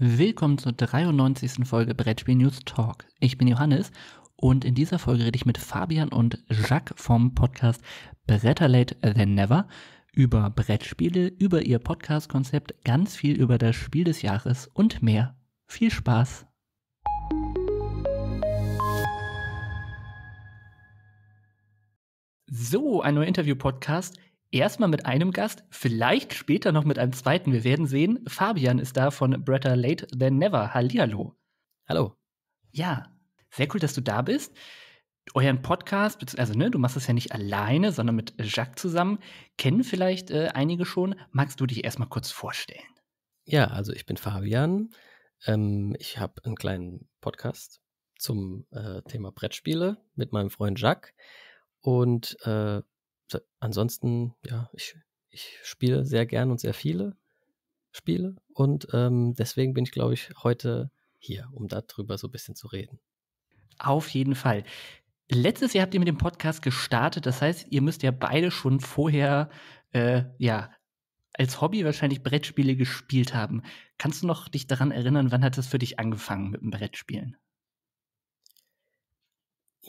Willkommen zur 93. Folge Brettspiel News Talk. Ich bin Johannes und in dieser Folge rede ich mit Fabian und Jacques vom Podcast Bretter Late Than Never über Brettspiele, über ihr Podcast-Konzept, ganz viel über das Spiel des Jahres und mehr. Viel Spaß! So, ein neuer Interview-Podcast. Erstmal mit einem Gast, vielleicht später noch mit einem zweiten. Wir werden sehen. Fabian ist da von Bretter Late Than Never. Hallihallo. Hallo. Ja, sehr cool, dass du da bist. Euren Podcast, also ne, du machst das ja nicht alleine, sondern mit Jacques zusammen, kennen vielleicht äh, einige schon. Magst du dich erstmal kurz vorstellen? Ja, also ich bin Fabian. Ähm, ich habe einen kleinen Podcast zum äh, Thema Brettspiele mit meinem Freund Jacques. Und äh, ansonsten, ja, ich, ich spiele sehr gern und sehr viele Spiele und ähm, deswegen bin ich, glaube ich, heute hier, um darüber so ein bisschen zu reden. Auf jeden Fall. Letztes Jahr habt ihr mit dem Podcast gestartet, das heißt, ihr müsst ja beide schon vorher, äh, ja, als Hobby wahrscheinlich Brettspiele gespielt haben. Kannst du noch dich daran erinnern, wann hat das für dich angefangen mit dem Brettspielen?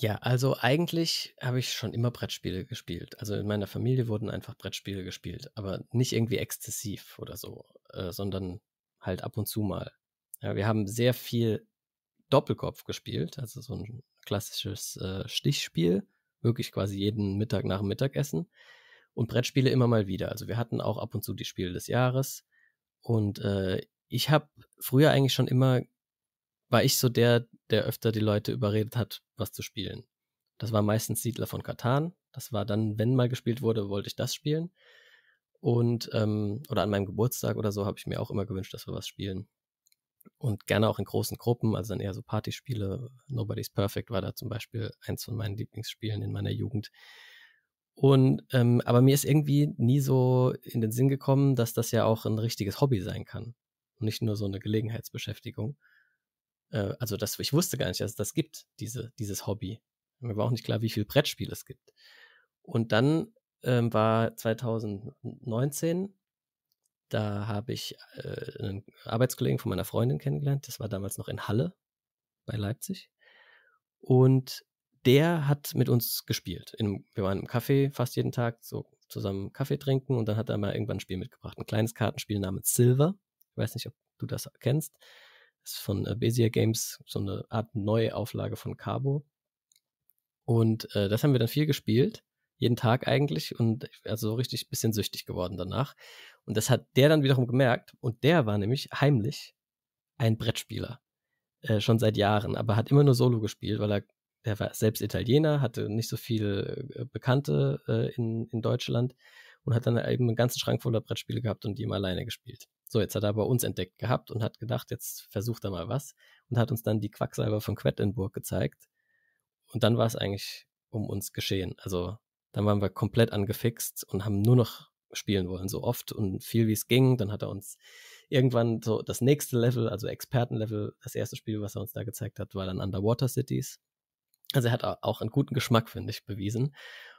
Ja, also eigentlich habe ich schon immer Brettspiele gespielt. Also in meiner Familie wurden einfach Brettspiele gespielt, aber nicht irgendwie exzessiv oder so, äh, sondern halt ab und zu mal. Ja, wir haben sehr viel Doppelkopf gespielt, also so ein klassisches äh, Stichspiel, wirklich quasi jeden Mittag nach dem Mittagessen und Brettspiele immer mal wieder. Also wir hatten auch ab und zu die Spiele des Jahres und äh, ich habe früher eigentlich schon immer war ich so der der öfter die Leute überredet hat, was zu spielen. Das war meistens Siedler von Katan. Das war dann, wenn mal gespielt wurde, wollte ich das spielen. Und, ähm, oder an meinem Geburtstag oder so habe ich mir auch immer gewünscht, dass wir was spielen. Und gerne auch in großen Gruppen, also dann eher so Partyspiele. Nobody's Perfect war da zum Beispiel eins von meinen Lieblingsspielen in meiner Jugend. Und ähm, aber mir ist irgendwie nie so in den Sinn gekommen, dass das ja auch ein richtiges Hobby sein kann nicht nur so eine Gelegenheitsbeschäftigung. Äh, also das, ich wusste gar nicht, dass es das gibt, diese, dieses Hobby. Mir war auch nicht klar, wie viel Brettspiel es gibt. Und dann ähm, war 2019, da habe ich äh, einen Arbeitskollegen von meiner Freundin kennengelernt. Das war damals noch in Halle bei Leipzig. Und der hat mit uns gespielt. In, wir waren im Café fast jeden Tag, so zusammen Kaffee trinken und dann hat er mal irgendwann ein Spiel mitgebracht. Ein kleines Kartenspiel namens Silver. Ich weiß nicht, ob du das kennst. Ist von äh, Bezier Games so eine Art Neuauflage von Cabo. Und äh, das haben wir dann viel gespielt. Jeden Tag eigentlich und also so richtig bisschen süchtig geworden danach. Und das hat der dann wiederum gemerkt. Und der war nämlich heimlich ein Brettspieler. Äh, schon seit Jahren, aber hat immer nur Solo gespielt, weil er, er war selbst Italiener, hatte nicht so viele äh, Bekannte äh, in, in Deutschland und hat dann eben einen ganzen Schrank voller Brettspiele gehabt und die immer alleine gespielt. So, jetzt hat er aber uns entdeckt gehabt und hat gedacht, jetzt versucht er mal was und hat uns dann die Quacksalber von Quedlinburg gezeigt. Und dann war es eigentlich um uns geschehen. Also dann waren wir komplett angefixt und haben nur noch spielen wollen, so oft und viel wie es ging. Dann hat er uns irgendwann so das nächste Level, also Expertenlevel, das erste Spiel, was er uns da gezeigt hat, war dann Underwater Cities. Also er hat auch einen guten Geschmack, finde ich, bewiesen.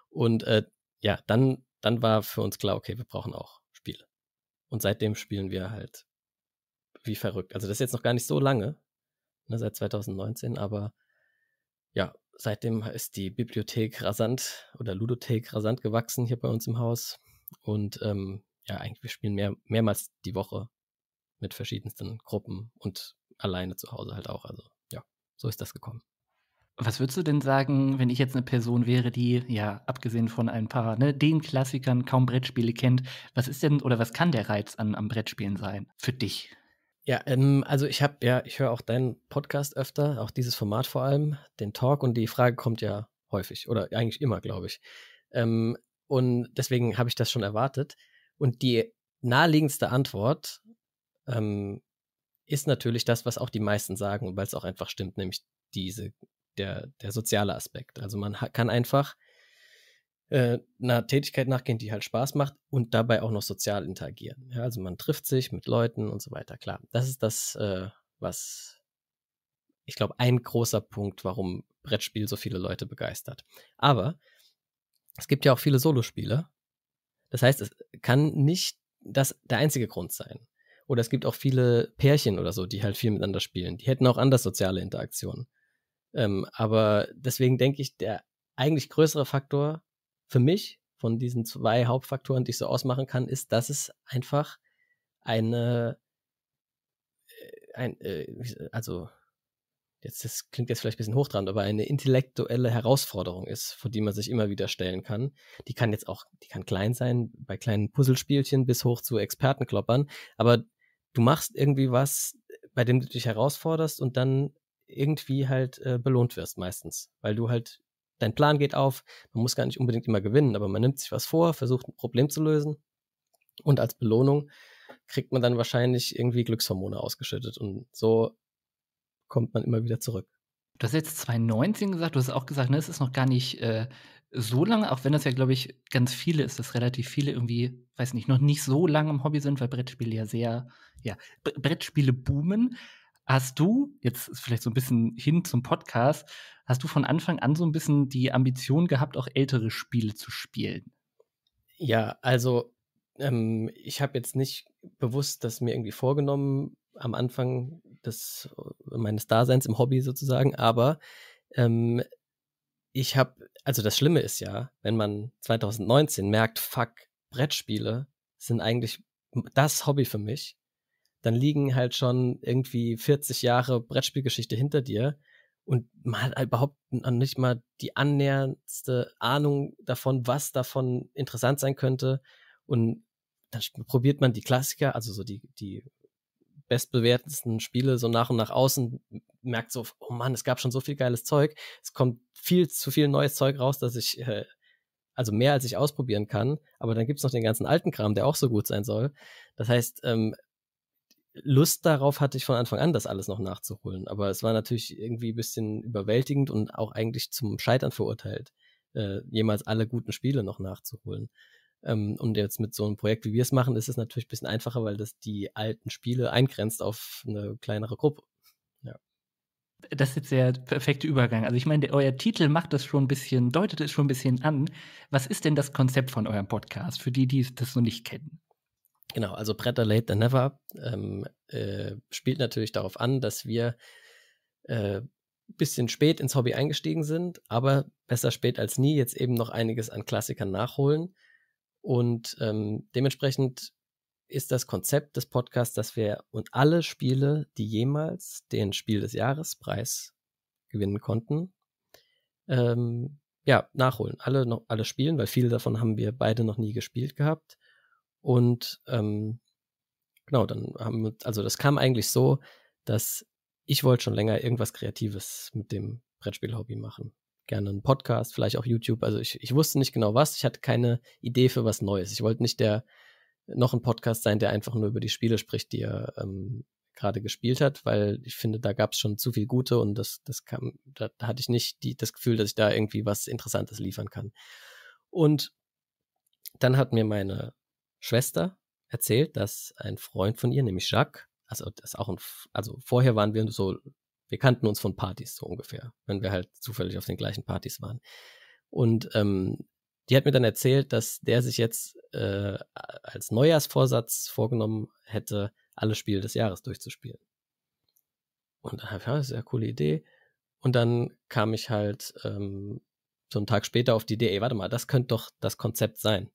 Und äh, ja, dann, dann war für uns klar, okay, wir brauchen auch Spiele. Und seitdem spielen wir halt wie verrückt. Also das ist jetzt noch gar nicht so lange, ne, seit 2019, aber ja, seitdem ist die Bibliothek rasant oder Ludothek rasant gewachsen hier bei uns im Haus. Und ähm, ja, eigentlich, wir spielen mehr, mehrmals die Woche mit verschiedensten Gruppen und alleine zu Hause halt auch. Also ja, so ist das gekommen. Was würdest du denn sagen, wenn ich jetzt eine Person wäre, die, ja, abgesehen von ein paar, ne, den Klassikern kaum Brettspiele kennt, was ist denn oder was kann der Reiz an, am Brettspielen sein für dich? Ja, ähm, also ich habe ja, ich höre auch deinen Podcast öfter, auch dieses Format vor allem, den Talk und die Frage kommt ja häufig oder eigentlich immer, glaube ich. Ähm, und deswegen habe ich das schon erwartet. Und die naheliegendste Antwort ähm, ist natürlich das, was auch die meisten sagen, weil es auch einfach stimmt, nämlich diese der, der soziale Aspekt. Also man kann einfach äh, einer Tätigkeit nachgehen, die halt Spaß macht und dabei auch noch sozial interagieren. Ja, also man trifft sich mit Leuten und so weiter. Klar, das ist das, äh, was ich glaube, ein großer Punkt, warum Brettspiel so viele Leute begeistert. Aber es gibt ja auch viele Solospiele. Das heißt, es kann nicht das der einzige Grund sein. Oder es gibt auch viele Pärchen oder so, die halt viel miteinander spielen. Die hätten auch anders soziale Interaktionen. Ähm, aber deswegen denke ich, der eigentlich größere Faktor für mich von diesen zwei Hauptfaktoren, die ich so ausmachen kann, ist, dass es einfach eine, äh, ein, äh, also jetzt das klingt jetzt vielleicht ein bisschen hoch dran, aber eine intellektuelle Herausforderung ist, vor die man sich immer wieder stellen kann. Die kann jetzt auch, die kann klein sein, bei kleinen Puzzlespielchen bis hoch zu Expertenkloppern, aber du machst irgendwie was, bei dem du dich herausforderst und dann irgendwie halt äh, belohnt wirst meistens, weil du halt dein Plan geht auf. Man muss gar nicht unbedingt immer gewinnen, aber man nimmt sich was vor, versucht ein Problem zu lösen und als Belohnung kriegt man dann wahrscheinlich irgendwie Glückshormone ausgeschüttet und so kommt man immer wieder zurück. Du hast jetzt 2019 gesagt, du hast auch gesagt, ne, es ist noch gar nicht äh, so lange, auch wenn das ja, glaube ich, ganz viele ist, dass relativ viele irgendwie, weiß nicht, noch nicht so lange im Hobby sind, weil Brettspiele ja sehr, ja, Brettspiele boomen. Hast du, jetzt ist vielleicht so ein bisschen hin zum Podcast, hast du von Anfang an so ein bisschen die Ambition gehabt, auch ältere Spiele zu spielen? Ja, also ähm, ich habe jetzt nicht bewusst das mir irgendwie vorgenommen am Anfang des, äh, meines Daseins im Hobby sozusagen, aber ähm, ich habe, also das Schlimme ist ja, wenn man 2019 merkt, fuck, Brettspiele sind eigentlich das Hobby für mich dann liegen halt schon irgendwie 40 Jahre Brettspielgeschichte hinter dir und man hat halt überhaupt nicht mal die annäherndste Ahnung davon, was davon interessant sein könnte. Und dann probiert man die Klassiker, also so die, die bestbewertetsten Spiele so nach und nach außen, merkt so, oh Mann, es gab schon so viel geiles Zeug. Es kommt viel zu viel neues Zeug raus, dass ich, äh, also mehr als ich ausprobieren kann. Aber dann gibt's noch den ganzen alten Kram, der auch so gut sein soll. Das heißt, ähm, Lust darauf hatte ich von Anfang an, das alles noch nachzuholen. Aber es war natürlich irgendwie ein bisschen überwältigend und auch eigentlich zum Scheitern verurteilt, äh, jemals alle guten Spiele noch nachzuholen. Ähm, und jetzt mit so einem Projekt, wie wir es machen, ist es natürlich ein bisschen einfacher, weil das die alten Spiele eingrenzt auf eine kleinere Gruppe. Ja. Das ist jetzt der perfekte Übergang. Also ich meine, euer Titel macht das schon ein bisschen, deutet es schon ein bisschen an. Was ist denn das Konzept von eurem Podcast, für die, die das noch nicht kennen? Genau, also Bretter Late Than Never ähm, äh, spielt natürlich darauf an, dass wir äh, bisschen spät ins Hobby eingestiegen sind, aber besser spät als nie, jetzt eben noch einiges an Klassikern nachholen. Und ähm, dementsprechend ist das Konzept des Podcasts, dass wir und alle Spiele, die jemals den Spiel des Jahrespreis gewinnen konnten, ähm, ja, nachholen. Alle noch, alle spielen, weil viele davon haben wir beide noch nie gespielt gehabt und ähm, genau, dann haben wir, also das kam eigentlich so, dass ich wollte schon länger irgendwas Kreatives mit dem Brettspiel-Hobby machen. Gerne einen Podcast, vielleicht auch YouTube. Also ich, ich wusste nicht genau was, ich hatte keine Idee für was Neues. Ich wollte nicht der noch ein Podcast sein, der einfach nur über die Spiele spricht, die er ähm, gerade gespielt hat, weil ich finde, da gab es schon zu viel Gute und das, das kam, da hatte ich nicht die, das Gefühl, dass ich da irgendwie was Interessantes liefern kann. Und dann hat mir meine Schwester erzählt, dass ein Freund von ihr, nämlich Jacques, also das auch ein, also vorher waren wir so, wir kannten uns von Partys so ungefähr, wenn wir halt zufällig auf den gleichen Partys waren. Und ähm, die hat mir dann erzählt, dass der sich jetzt äh, als Neujahrsvorsatz vorgenommen hätte, alle Spiele des Jahres durchzuspielen. Und da habe ich, ja, ah, das ist ja eine coole Idee. Und dann kam ich halt ähm, so einen Tag später auf die Idee, ey, warte mal, das könnte doch das Konzept sein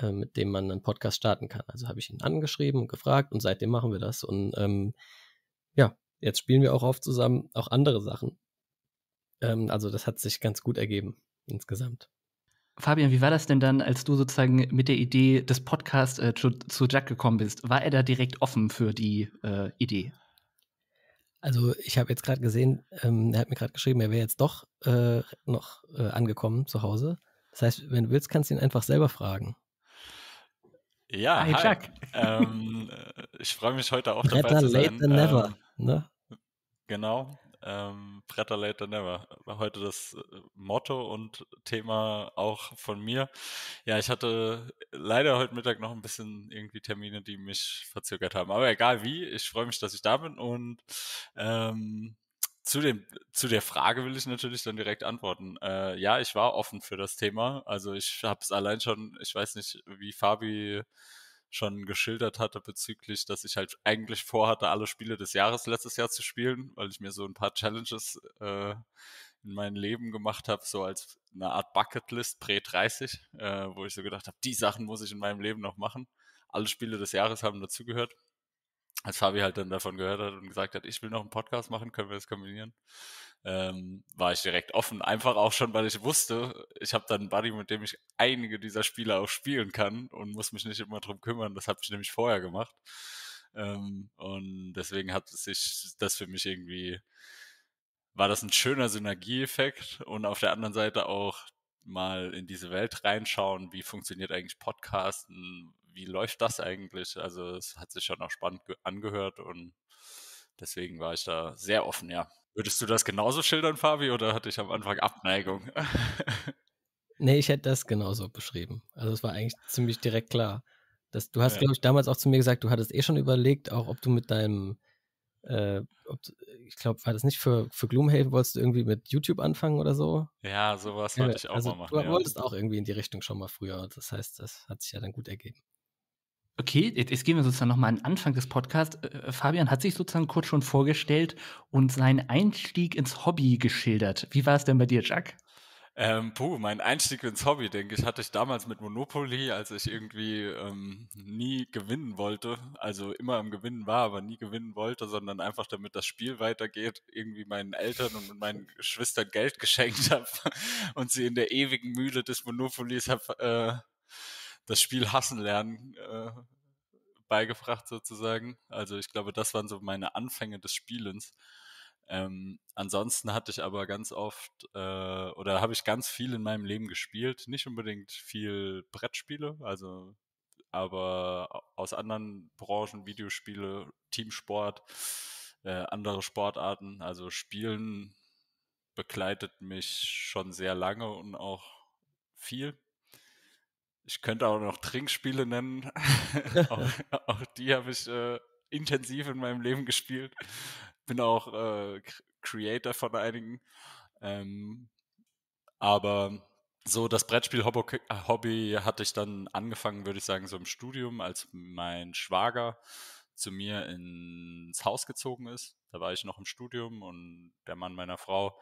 äh, mit dem man einen Podcast starten kann. Also habe ich ihn angeschrieben und gefragt und seitdem machen wir das. Und ähm, ja, jetzt spielen wir auch oft zusammen auch andere Sachen. Ähm, also das hat sich ganz gut ergeben insgesamt. Fabian, wie war das denn dann, als du sozusagen mit der Idee des Podcasts äh, zu, zu, Jack gekommen bist? War er da direkt offen für die äh, Idee? Also ich habe jetzt gerade gesehen, ähm, er hat mir gerade geschrieben, er wäre jetzt doch äh, noch äh, angekommen zu Hause. Das heißt, wenn du willst, kannst du ihn einfach selber fragen. Ja, hi, hi. Chuck. Ähm, ich freue mich heute auch dabei Bretter zu sein. Late than ähm, never, ne? Genau. Ähm, Bretter late than never. Heute das äh, Motto und Thema auch von mir. Ja, ich hatte leider heute Mittag noch ein bisschen irgendwie Termine, die mich verzögert haben. Aber egal wie, ich freue mich, dass ich da bin und ähm, zu, dem, zu der Frage will ich natürlich dann direkt antworten. Äh, ja, ich war offen für das Thema. Also ich habe es allein schon, ich weiß nicht, wie Fabi schon geschildert hatte bezüglich, dass ich halt eigentlich vorhatte, alle Spiele des Jahres letztes Jahr zu spielen, weil ich mir so ein paar Challenges äh, in meinem Leben gemacht habe, so als eine Art Bucketlist Prä-30, äh, wo ich so gedacht habe, die Sachen muss ich in meinem Leben noch machen. Alle Spiele des Jahres haben dazugehört als Fabi halt dann davon gehört hat und gesagt hat, ich will noch einen Podcast machen, können wir das kombinieren, ähm, war ich direkt offen. Einfach auch schon, weil ich wusste, ich habe dann einen Buddy, mit dem ich einige dieser Spiele auch spielen kann und muss mich nicht immer drum kümmern. Das habe ich nämlich vorher gemacht. Ähm, und deswegen hat sich das für mich irgendwie, war das ein schöner Synergieeffekt und auf der anderen Seite auch mal in diese Welt reinschauen, wie funktioniert eigentlich Podcasten, wie läuft das eigentlich? Also es hat sich schon auch spannend angehört und deswegen war ich da sehr offen, ja. Würdest du das genauso schildern, Fabi, oder hatte ich am Anfang Abneigung? nee, ich hätte das genauso beschrieben. Also es war eigentlich ziemlich direkt klar. Das, du hast, ja. glaube ich, damals auch zu mir gesagt, du hattest eh schon überlegt, auch ob du mit deinem, äh, ob, ich glaube, war das nicht für, für Gloomhaven, wolltest du irgendwie mit YouTube anfangen oder so? Ja, sowas wollte ja, ich auch also mal machen. Du ja. wolltest auch irgendwie in die Richtung schon mal früher. Das heißt, das hat sich ja dann gut ergeben. Okay, jetzt gehen wir sozusagen nochmal an den Anfang des Podcasts. Äh, äh, Fabian hat sich sozusagen kurz schon vorgestellt und seinen Einstieg ins Hobby geschildert. Wie war es denn bei dir, Jack? Ähm, puh, mein Einstieg ins Hobby, denke ich, hatte ich damals mit Monopoly, als ich irgendwie ähm, nie gewinnen wollte. Also immer am Gewinnen war, aber nie gewinnen wollte, sondern einfach damit das Spiel weitergeht, irgendwie meinen Eltern und meinen Geschwistern Geld geschenkt habe und sie in der ewigen Mühle des Monopolies habe äh, das Spiel hassen lernen äh, beigebracht sozusagen. Also ich glaube, das waren so meine Anfänge des Spielens. Ähm, ansonsten hatte ich aber ganz oft äh, oder habe ich ganz viel in meinem Leben gespielt. Nicht unbedingt viel Brettspiele, also aber aus anderen Branchen, Videospiele, Teamsport, äh, andere Sportarten. Also Spielen begleitet mich schon sehr lange und auch viel. Ich könnte auch noch Trinkspiele nennen. auch, auch, die habe ich äh, intensiv in meinem Leben gespielt. Bin auch äh, Creator von einigen. Ähm, aber so das Brettspiel-Hobby äh, hatte ich dann angefangen, würde ich sagen, so im Studium, als mein Schwager zu mir ins Haus gezogen ist. Da war ich noch im Studium und der Mann meiner Frau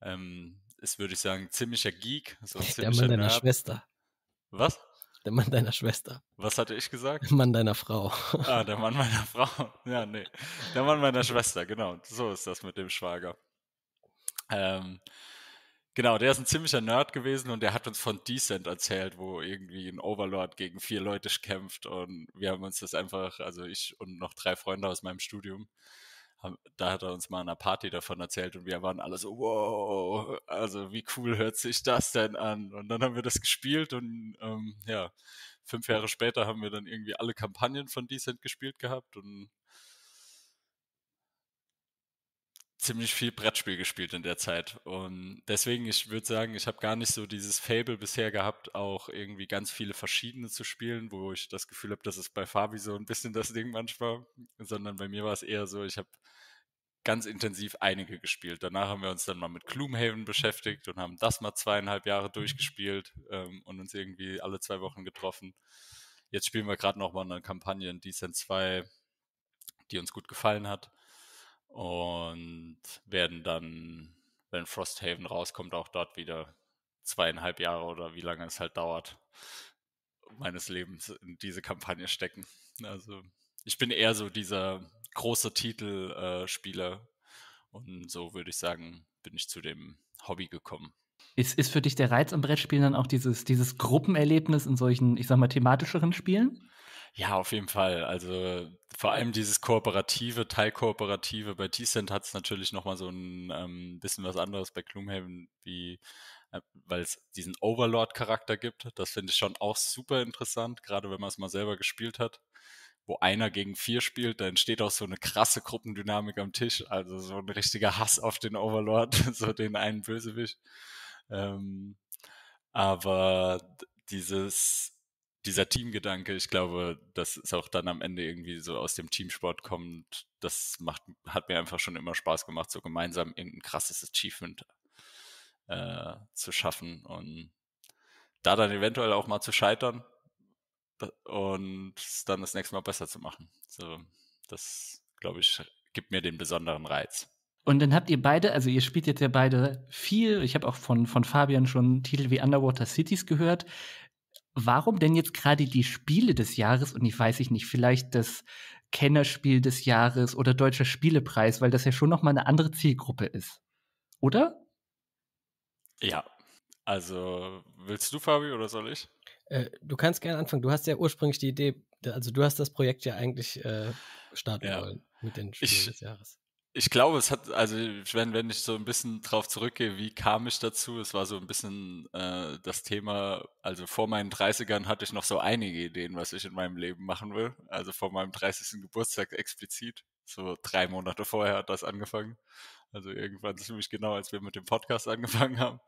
ähm, ist, würde ich sagen, ziemlicher Geek. So ziemlicher der Mann deiner Nerd. Schwester. Was? Der Mann deiner Schwester. Was hatte ich gesagt? Der Mann deiner Frau. Ah, der Mann meiner Frau. Ja, nee. Der Mann meiner Schwester, genau. So ist das mit dem Schwager. Ähm, genau, der ist ein ziemlicher Nerd gewesen und der hat uns von Decent erzählt, wo irgendwie ein Overlord gegen vier Leute kämpft und wir haben uns das einfach, also ich und noch drei Freunde aus meinem Studium, da hat er uns mal an einer Party davon erzählt und wir waren alle so, wow, also wie cool hört sich das denn an? Und dann haben wir das gespielt und ähm, ja, fünf Jahre später haben wir dann irgendwie alle Kampagnen von Decent gespielt gehabt und ziemlich viel Brettspiel gespielt in der Zeit. Und deswegen, ich würde sagen, ich habe gar nicht so dieses Fable bisher gehabt, auch irgendwie ganz viele verschiedene zu spielen, wo ich das Gefühl habe, dass es bei Fabi so ein bisschen das Ding manchmal, sondern bei mir war es eher so, ich habe ganz intensiv einige gespielt. Danach haben wir uns dann mal mit Gloomhaven beschäftigt und haben das mal zweieinhalb Jahre mhm. durchgespielt ähm, und uns irgendwie alle zwei Wochen getroffen. Jetzt spielen wir gerade nochmal eine Kampagne in Decent 2, die uns gut gefallen hat und werden dann, wenn Frosthaven rauskommt, auch dort wieder zweieinhalb Jahre oder wie lange es halt dauert, meines Lebens in diese Kampagne stecken. Also ich bin eher so dieser große Titelspieler und so würde ich sagen, bin ich zu dem Hobby gekommen. Ist, ist für dich der Reiz am Brettspielen dann auch dieses, dieses Gruppenerlebnis in solchen, ich sag mal, thematischeren Spielen? Ja, auf jeden Fall. Also vor allem dieses kooperative, teilkooperative bei T-Cent hat es natürlich nochmal so ein ähm, bisschen was anderes bei Gloomhaven, wie äh, weil es diesen Overlord-Charakter gibt. Das finde ich schon auch super interessant, gerade wenn man es mal selber gespielt hat wo einer gegen vier spielt, da entsteht auch so eine krasse Gruppendynamik am Tisch. Also so ein richtiger Hass auf den Overlord, so den einen Bösewicht. Ähm, aber dieses dieser Teamgedanke, ich glaube, das ist auch dann am Ende irgendwie so aus dem Teamsport kommt, das macht, hat mir einfach schon immer Spaß gemacht, so gemeinsam irgendein krasses Achievement äh, zu schaffen und da dann eventuell auch mal zu scheitern und dann das nächste Mal besser zu machen. So, das, glaube ich, gibt mir den besonderen Reiz. Und dann habt ihr beide, also ihr spielt jetzt ja beide viel, ich habe auch von, von Fabian schon Titel wie Underwater Cities gehört warum denn jetzt gerade die Spiele des Jahres und ich weiß ich nicht, vielleicht das Kennerspiel des Jahres oder Deutscher Spielepreis, weil das ja schon nochmal eine andere Zielgruppe ist. Oder? Ja. Also, willst du, Fabi, oder soll ich? Äh, du kannst gerne anfangen. Du hast ja ursprünglich die Idee, also du hast das Projekt ja eigentlich äh, starten ja. wollen mit den Spielen ich, des Jahres ich glaube, es hat, also wenn, wenn ich so ein bisschen drauf zurückgehe, wie kam ich dazu? Es war so ein bisschen äh, das Thema, also vor meinen 30ern hatte ich noch so einige Ideen, was ich in meinem Leben machen will. Also vor meinem 30. Geburtstag explizit. So drei Monate vorher hat das angefangen. Also irgendwann ziemlich genau, als wir mit dem Podcast angefangen haben.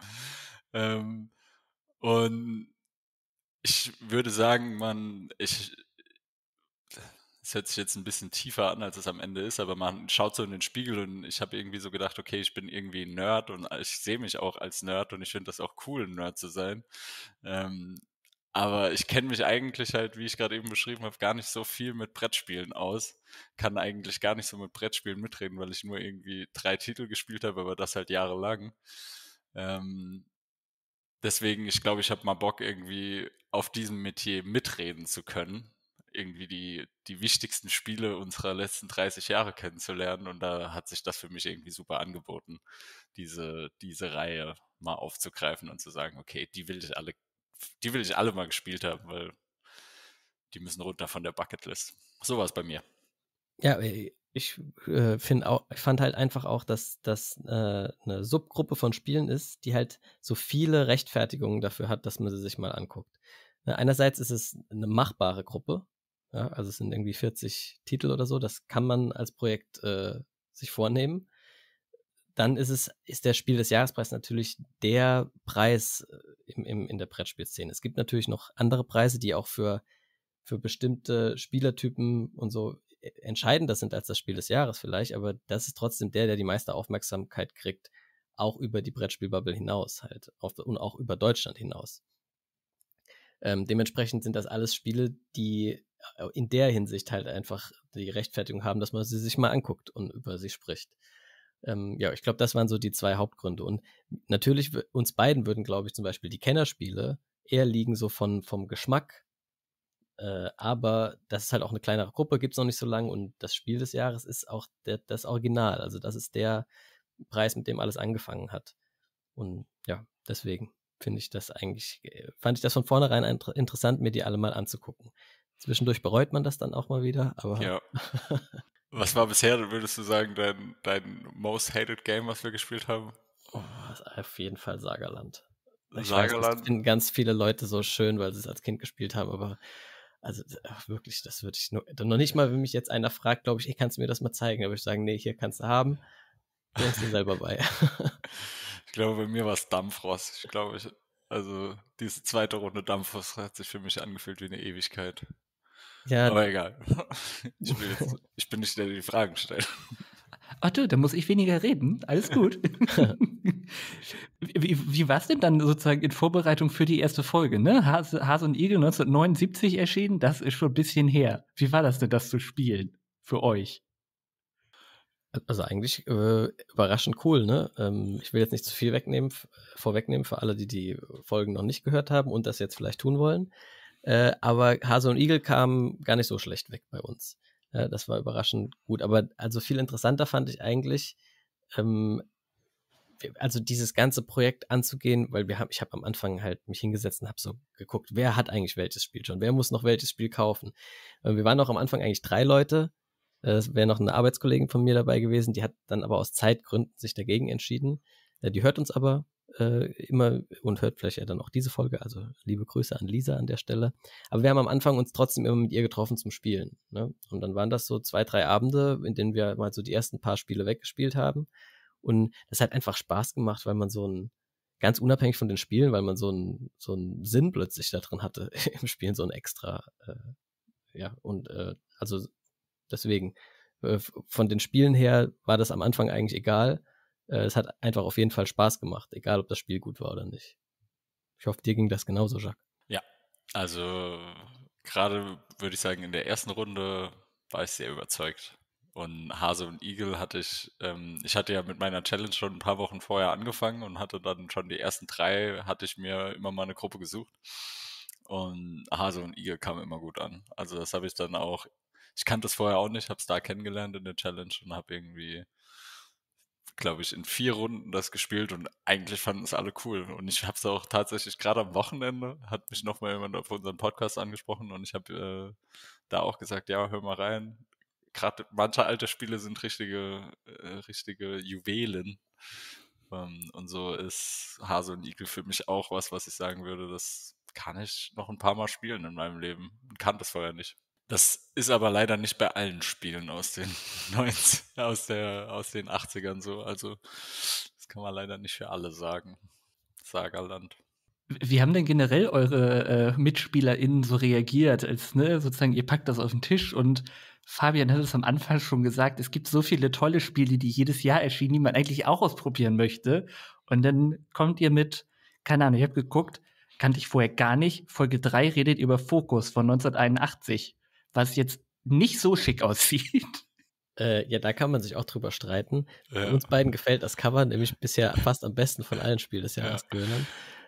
Ähm, und ich würde sagen, man, ich, es hört sich jetzt ein bisschen tiefer an, als es am Ende ist, aber man schaut so in den Spiegel und ich habe irgendwie so gedacht, okay, ich bin irgendwie ein Nerd und ich sehe mich auch als Nerd und ich finde das auch cool, ein Nerd zu sein. Ähm, aber ich kenne mich eigentlich halt, wie ich gerade eben beschrieben habe, gar nicht so viel mit Brettspielen aus. Kann eigentlich gar nicht so mit Brettspielen mitreden, weil ich nur irgendwie drei Titel gespielt habe, aber das halt jahrelang. Ähm, deswegen, ich glaube, ich habe mal Bock, irgendwie auf diesem Metier mitreden zu können irgendwie die, die wichtigsten Spiele unserer letzten 30 Jahre kennenzulernen. Und da hat sich das für mich irgendwie super angeboten, diese, diese Reihe mal aufzugreifen und zu sagen, okay, die will ich alle, die will ich alle mal gespielt haben, weil die müssen runter von der Bucketlist. So war es bei mir. Ja, äh, ich äh, finde auch, ich fand halt einfach auch, dass das eine äh, Subgruppe von Spielen ist, die halt so viele Rechtfertigungen dafür hat, dass man sie sich mal anguckt. Einerseits ist es eine machbare Gruppe, ja, also es sind irgendwie 40 Titel oder so. Das kann man als Projekt äh, sich vornehmen. Dann ist es, ist der Spiel des Jahrespreis natürlich der Preis äh, im, im, in der Brettspielszene. Es gibt natürlich noch andere Preise, die auch für, für bestimmte Spielertypen und so äh, entscheidender sind als das Spiel des Jahres vielleicht, aber das ist trotzdem der, der die meiste Aufmerksamkeit kriegt, auch über die Brettspielbubble hinaus halt auf, und auch über Deutschland hinaus. Ähm, dementsprechend sind das alles Spiele, die in der Hinsicht halt einfach die Rechtfertigung haben, dass man sie sich mal anguckt und über sie spricht. Ähm, ja, ich glaube, das waren so die zwei Hauptgründe. Und natürlich, uns beiden würden, glaube ich, zum Beispiel die Kennerspiele eher liegen so von, vom Geschmack. Äh, aber das ist halt auch eine kleinere Gruppe, gibt es noch nicht so lange. Und das Spiel des Jahres ist auch der, das Original. Also das ist der Preis, mit dem alles angefangen hat. Und ja, deswegen finde ich das eigentlich, äh, fand ich das von vornherein interessant, mir die alle mal anzugucken. Zwischendurch bereut man das dann auch mal wieder, aber. Ja. Was war bisher, würdest du sagen, dein, dein most hated Game, was wir gespielt haben? Oh, auf jeden Fall Sagerland. Ich Sagerland. Weiß, finden ganz viele Leute so schön, weil sie es als Kind gespielt haben, aber also wirklich, das würde ich nur, noch nicht mal, wenn mich jetzt einer fragt, glaube ich, ich kannst du mir das mal zeigen, aber ich sage, nee, hier kannst du haben, denkst du selber bei. ich glaube, bei mir war es Dampfrost. Ich glaube, ich, also diese zweite Runde Dampfrost hat sich für mich angefühlt wie eine Ewigkeit. Ja. Aber egal. Ich, will jetzt, ich bin nicht der, der die Fragen stellt. Ach du, da muss ich weniger reden. Alles gut. wie wie war es denn dann sozusagen in Vorbereitung für die erste Folge? Ne? Hase, Hase und Igel 1979 erschienen, das ist schon ein bisschen her. Wie war das denn, das zu spielen für euch? Also eigentlich äh, überraschend cool, ne? Ähm, ich will jetzt nicht zu viel wegnehmen, vorwegnehmen für alle, die die Folgen noch nicht gehört haben und das jetzt vielleicht tun wollen. Äh, aber Hase und Igel kamen gar nicht so schlecht weg bei uns. Äh, das war überraschend gut. Aber also viel interessanter fand ich eigentlich, ähm, also dieses ganze Projekt anzugehen, weil wir haben, ich habe am Anfang halt mich hingesetzt und habe so geguckt, wer hat eigentlich welches Spiel schon, wer muss noch welches Spiel kaufen. Wir waren auch am Anfang eigentlich drei Leute. Äh, es wäre noch eine Arbeitskollegin von mir dabei gewesen, die hat dann aber aus Zeitgründen sich dagegen entschieden. Äh, die hört uns aber äh, immer und hört vielleicht ja dann auch diese Folge. Also liebe Grüße an Lisa an der Stelle. Aber wir haben am Anfang uns trotzdem immer mit ihr getroffen zum Spielen. Ne? Und dann waren das so zwei, drei Abende, in denen wir mal so die ersten paar Spiele weggespielt haben. Und das hat einfach Spaß gemacht, weil man so ein, ganz unabhängig von den Spielen, weil man so einen so Sinn plötzlich da drin hatte im Spielen, so ein extra, äh, ja, und äh, also deswegen, äh, von den Spielen her war das am Anfang eigentlich egal, äh, es hat einfach auf jeden Fall Spaß gemacht, egal ob das Spiel gut war oder nicht. Ich hoffe, dir ging das genauso, Jacques. Ja, also gerade würde ich sagen, in der ersten Runde war ich sehr überzeugt. Und Hase und Igel hatte ich, ähm, ich hatte ja mit meiner Challenge schon ein paar Wochen vorher angefangen und hatte dann schon die ersten drei, hatte ich mir immer mal eine Gruppe gesucht. Und Hase und Igel kamen immer gut an. Also das habe ich dann auch, ich kannte es vorher auch nicht, habe es da kennengelernt in der Challenge und habe irgendwie glaube ich, in vier Runden das gespielt und eigentlich fanden es alle cool. Und ich habe es auch tatsächlich gerade am Wochenende, hat mich nochmal jemand auf unseren Podcast angesprochen und ich habe äh, da auch gesagt, ja, hör mal rein. Gerade manche alte Spiele sind richtige, äh, richtige Juwelen. Ähm, und so ist Hase und Igel für mich auch was, was ich sagen würde, das kann ich noch ein paar Mal spielen in meinem Leben. Kann das vorher nicht. Das ist aber leider nicht bei allen Spielen aus den 90, aus, der, aus den 80ern so. Also, das kann man leider nicht für alle sagen. Sagerland. Wie haben denn generell eure äh, MitspielerInnen so reagiert, als ne, sozusagen ihr packt das auf den Tisch und Fabian hat es am Anfang schon gesagt, es gibt so viele tolle Spiele, die jedes Jahr erschienen, die man eigentlich auch ausprobieren möchte. Und dann kommt ihr mit, keine Ahnung, ich habe geguckt, kannte ich vorher gar nicht. Folge 3 redet über Fokus von 1981 was jetzt nicht so schick aussieht. Äh, ja, da kann man sich auch drüber streiten. Ja. Uns beiden gefällt das Cover nämlich bisher fast am besten von allen Spielen des Jahres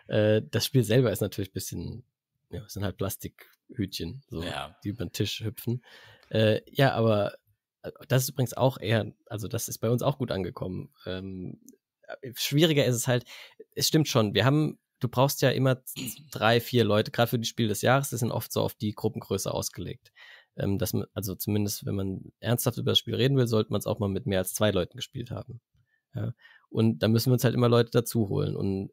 ja. Äh, das Spiel selber ist natürlich ein bisschen, ja, sind halt Plastikhütchen, so, ja. die über den Tisch hüpfen. Äh, ja, aber äh, das ist übrigens auch eher, also das ist bei uns auch gut angekommen. Ähm, äh, schwieriger ist es halt, es stimmt schon, wir haben, du brauchst ja immer drei, vier Leute, gerade für die Spiele des Jahres, die sind oft so auf die Gruppengröße ausgelegt ähm, dass man, also zumindest wenn man ernsthaft über das Spiel reden will, sollte man es auch mal mit mehr als zwei Leuten gespielt haben. Ja? Und da müssen wir uns halt immer Leute dazu holen. Und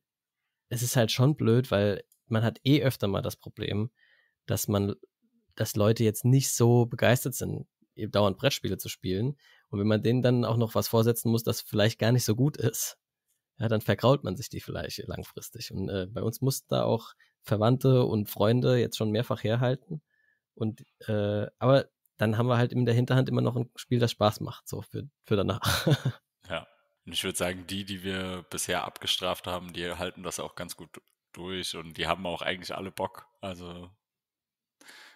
es ist halt schon blöd, weil man hat eh öfter mal das Problem, dass man, dass Leute jetzt nicht so begeistert sind, dauernd Brettspiele zu spielen. Und wenn man denen dann auch noch was vorsetzen muss, das vielleicht gar nicht so gut ist, ja, dann verkraut man sich die vielleicht langfristig. Und äh, bei uns mussten da auch Verwandte und Freunde jetzt schon mehrfach herhalten. Und äh, aber dann haben wir halt in der Hinterhand immer noch ein Spiel, das Spaß macht, so für, für danach. ja. Und ich würde sagen, die, die wir bisher abgestraft haben, die halten das auch ganz gut durch und die haben auch eigentlich alle Bock. Also,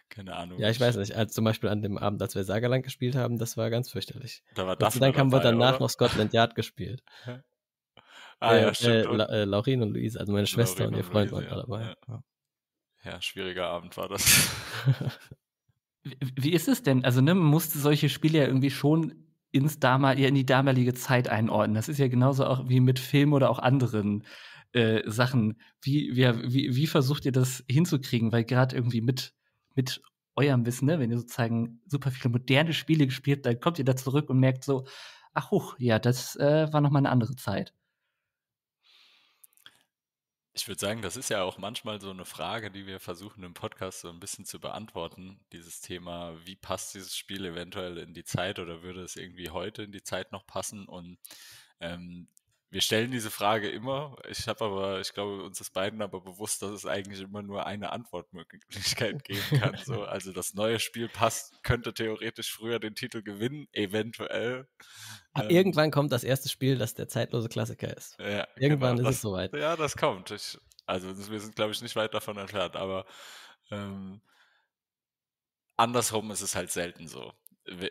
keine Ahnung. Ja, ich weiß nicht. Als zum Beispiel an dem Abend, als wir Sagerland gespielt haben, das war ganz fürchterlich. Da war das. Und dann haben wir danach oder? noch Scotland Yard gespielt. ah, äh, ja, äh, stimmt. Äh, La äh, Laurin und Luis, also meine Schwester Laurin und, ihr Freund waren ja. dabei. Ja. Ja, schwieriger Abend war das. Wie ist es denn? Also, ne, man musste solche Spiele ja irgendwie schon ins damal ja, in die damalige Zeit einordnen. Das ist ja genauso auch wie mit Film oder auch anderen äh, Sachen. Wie, wie, wie, wie, versucht ihr das hinzukriegen? Weil gerade irgendwie mit, mit eurem Wissen, ne, wenn ihr sozusagen super viele moderne Spiele gespielt, dann kommt ihr da zurück und merkt so, ach hoch, ja, das äh, war nochmal eine andere Zeit. Ich würde sagen, das ist ja auch manchmal so eine Frage, die wir versuchen im Podcast so ein bisschen zu beantworten. Dieses Thema, wie passt dieses Spiel eventuell in die Zeit oder würde es irgendwie heute in die Zeit noch passen? Und ähm, wir stellen diese Frage immer. Ich habe aber, ich glaube, uns ist beiden aber bewusst, dass es eigentlich immer nur eine Antwortmöglichkeit geben kann. So, also das neue Spiel passt, könnte theoretisch früher den Titel gewinnen, eventuell. Ab ah, ähm, irgendwann kommt das erste Spiel, das der zeitlose Klassiker ist. Ja, irgendwann genau, ist das, es soweit. Ja, das kommt. Ich, also wir sind, glaube ich, nicht weit davon entfernt, aber ähm, andersrum ist es halt selten so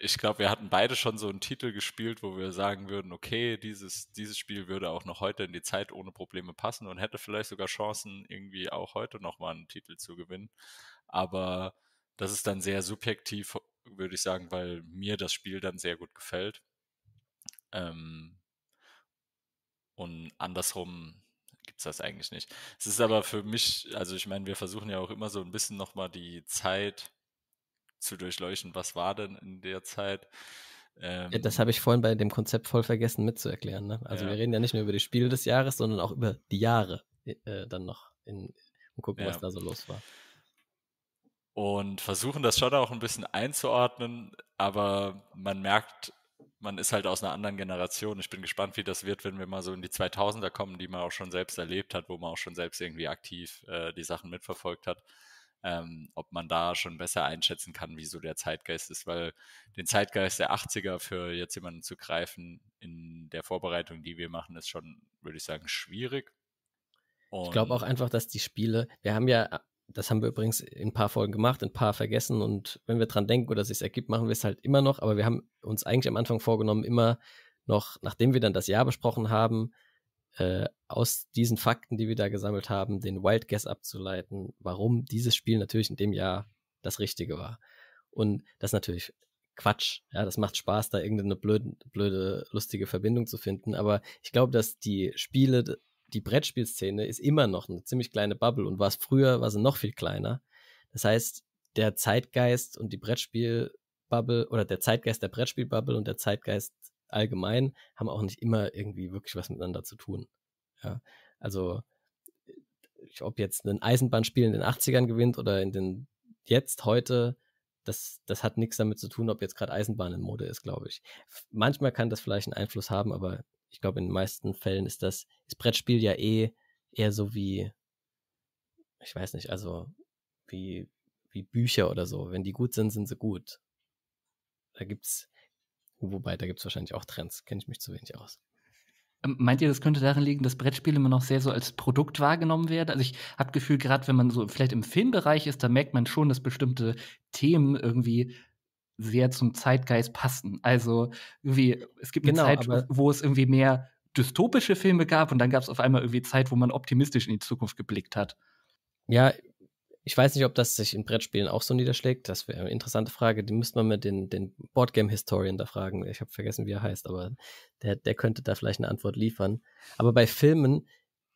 ich glaube, wir hatten beide schon so einen Titel gespielt, wo wir sagen würden, okay, dieses, dieses Spiel würde auch noch heute in die Zeit ohne Probleme passen und hätte vielleicht sogar Chancen, irgendwie auch heute nochmal einen Titel zu gewinnen. Aber das ist dann sehr subjektiv, würde ich sagen, weil mir das Spiel dann sehr gut gefällt. Ähm, und andersrum gibt es das eigentlich nicht. Es ist aber für mich, also ich meine, wir versuchen ja auch immer so ein bisschen nochmal die Zeit zu durchleuchten, was war denn in der Zeit. Ähm, ja, das habe ich vorhin bei dem Konzept voll vergessen mitzuerklären. Ne? Also ja. wir reden ja nicht nur über die Spiele des Jahres, sondern auch über die Jahre äh, dann noch in, und gucken, ja. was da so los war. Und versuchen das schon auch ein bisschen einzuordnen, aber man merkt, man ist halt aus einer anderen Generation. Ich bin gespannt, wie das wird, wenn wir mal so in die 2000er kommen, die man auch schon selbst erlebt hat, wo man auch schon selbst irgendwie aktiv äh, die Sachen mitverfolgt hat ähm, ob man da schon besser einschätzen kann, wie so der Zeitgeist ist, weil den Zeitgeist der 80er für jetzt jemanden zu greifen in der Vorbereitung, die wir machen, ist schon, würde ich sagen, schwierig. Und ich glaube auch einfach, dass die Spiele, wir haben ja, äh, das haben wir übrigens in ein paar Folgen gemacht, ein paar vergessen und wenn wir dran denken oder es sich ergibt, machen wir es halt immer noch, aber wir haben uns eigentlich am Anfang vorgenommen, immer noch, nachdem wir dann das Jahr besprochen haben, äh, aus diesen Fakten, die wir da gesammelt haben, den Wild Guess abzuleiten, warum dieses Spiel natürlich in dem Jahr das Richtige war. Und das ist natürlich Quatsch. Ja, das macht Spaß, da irgendeine blöde, blöde, lustige Verbindung zu finden. Aber ich glaube, dass die Spiele, die Brettspielszene ist immer noch eine ziemlich kleine Bubble und war es früher, war sie noch viel kleiner. Das heißt, der Zeitgeist und die Brettspielbubble oder der Zeitgeist der Brettspielbubble und der Zeitgeist allgemein haben auch nicht immer irgendwie wirklich was miteinander zu tun. Ja, also ob jetzt ein Eisenbahnspiel in den 80ern gewinnt oder in den jetzt heute, das, das hat nichts damit zu tun, ob jetzt gerade Eisenbahn in Mode ist, glaube ich. Manchmal kann das vielleicht einen Einfluss haben, aber ich glaube, in den meisten Fällen ist das, ist Brettspiel ja eh eher so wie, ich weiß nicht, also wie, wie Bücher oder so. Wenn die gut sind, sind sie gut. Da gibt es Wobei, da gibt es wahrscheinlich auch Trends, kenne ich mich zu wenig aus. Ähm, meint ihr, das könnte darin liegen, dass Brettspiele immer noch sehr so als Produkt wahrgenommen werden? Also ich habe Gefühl, gerade wenn man so vielleicht im Filmbereich ist, da merkt man schon, dass bestimmte Themen irgendwie sehr zum Zeitgeist passen. Also irgendwie, es gibt genau, eine Zeit, wo es irgendwie mehr dystopische Filme gab und dann gab es auf einmal irgendwie Zeit, wo man optimistisch in die Zukunft geblickt hat. Ja, ich weiß nicht, ob das sich in Brettspielen auch so niederschlägt. Das wäre eine interessante Frage. Die müsste man mit den, den boardgame historien da fragen. Ich habe vergessen, wie er heißt, aber der, der könnte da vielleicht eine Antwort liefern. Aber bei Filmen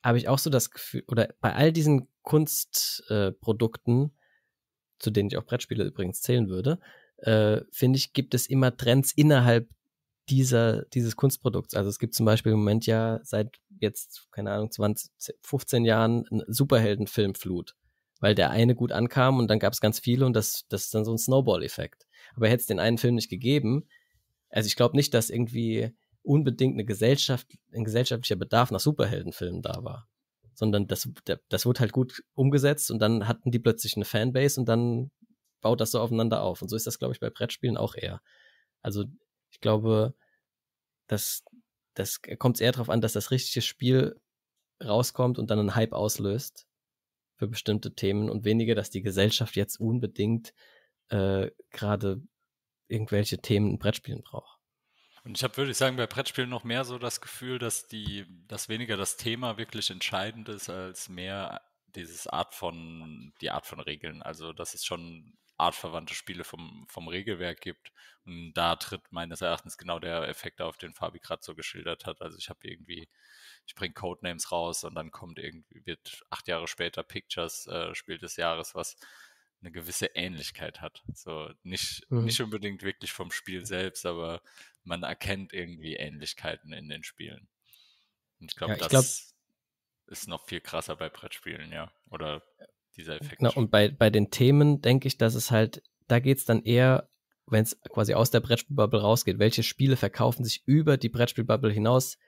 habe ich auch so das Gefühl, oder bei all diesen Kunstprodukten, äh, zu denen ich auch Brettspiele übrigens zählen würde, äh, finde ich, gibt es immer Trends innerhalb dieser, dieses Kunstprodukts. Also es gibt zum Beispiel im Moment ja seit jetzt, keine Ahnung, 20, 15 Jahren einen Superheldenfilmflut weil der eine gut ankam und dann gab es ganz viele und das, das ist dann so ein Snowball-Effekt. Aber hätte es den einen Film nicht gegeben, also ich glaube nicht, dass irgendwie unbedingt eine Gesellschaft, ein gesellschaftlicher Bedarf nach Superheldenfilmen da war. Sondern das, das wurde halt gut umgesetzt und dann hatten die plötzlich eine Fanbase und dann baut das so aufeinander auf. Und so ist das, glaube ich, bei Brettspielen auch eher. Also ich glaube, das, das kommt eher darauf an, dass das richtige Spiel rauskommt und dann einen Hype auslöst, für bestimmte Themen und weniger, dass die Gesellschaft jetzt unbedingt äh, gerade irgendwelche Themen in Brettspielen braucht. Und ich habe, würde ich sagen, bei Brettspielen noch mehr so das Gefühl, dass die, dass weniger das Thema wirklich entscheidend ist, als mehr dieses Art von, die Art von Regeln. Also, dass es schon artverwandte Spiele vom, vom Regelwerk gibt. Und da tritt meines Erachtens genau der Effekt auf, den Fabi gerade so geschildert hat. Also ich habe irgendwie, ich bringe Codenames raus und dann kommt irgendwie, wird acht Jahre später Pictures äh, Spiel des Jahres, was eine gewisse Ähnlichkeit hat. So nicht, mhm. nicht unbedingt wirklich vom Spiel selbst, aber man erkennt irgendwie Ähnlichkeiten in den Spielen. Und ich glaube, ja, das glaub, ist noch viel krasser bei Brettspielen, ja. Oder dieser Effekt. Genau, und bei, bei den Themen denke ich, dass es halt, da geht es dann eher, wenn es quasi aus der Brettspielbubble rausgeht, welche Spiele verkaufen sich über die Brettspielbubble hinaus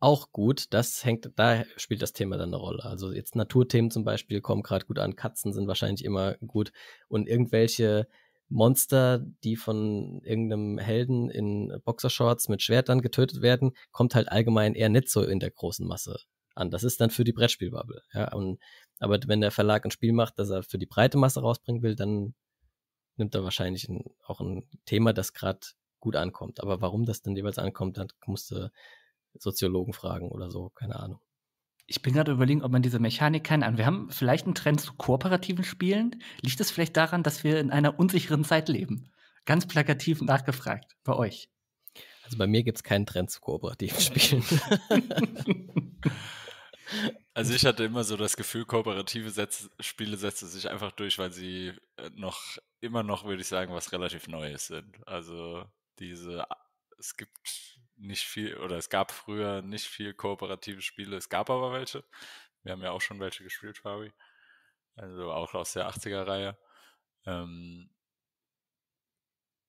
auch gut. Das hängt, da spielt das Thema dann eine Rolle. Also jetzt Naturthemen zum Beispiel kommen gerade gut an, Katzen sind wahrscheinlich immer gut und irgendwelche Monster, die von irgendeinem Helden in Boxershorts mit Schwertern getötet werden, kommt halt allgemein eher nicht so in der großen Masse an. Das ist dann für die Brettspielbubble. Ja, und aber wenn der Verlag ein Spiel macht, das er für die breite Masse rausbringen will, dann nimmt er wahrscheinlich ein, auch ein Thema, das gerade gut ankommt. Aber warum das denn jeweils ankommt, dann du Soziologen fragen oder so, keine Ahnung. Ich bin gerade überlegen, ob man diese Mechanik kennt. an. Wir haben vielleicht einen Trend zu kooperativen Spielen. Liegt es vielleicht daran, dass wir in einer unsicheren Zeit leben? Ganz plakativ nachgefragt bei euch. Also bei mir gibt es keinen Trend zu kooperativen Spielen. Also ich hatte immer so das Gefühl, kooperative Sätze, Spiele setzen sich einfach durch, weil sie äh, noch immer noch, würde ich sagen, was relativ Neues sind. Also diese, es gibt nicht viel oder es gab früher nicht viel kooperative Spiele, es gab aber welche. Wir haben ja auch schon welche gespielt, Fabi. Also auch aus der 80er-Reihe. Ähm,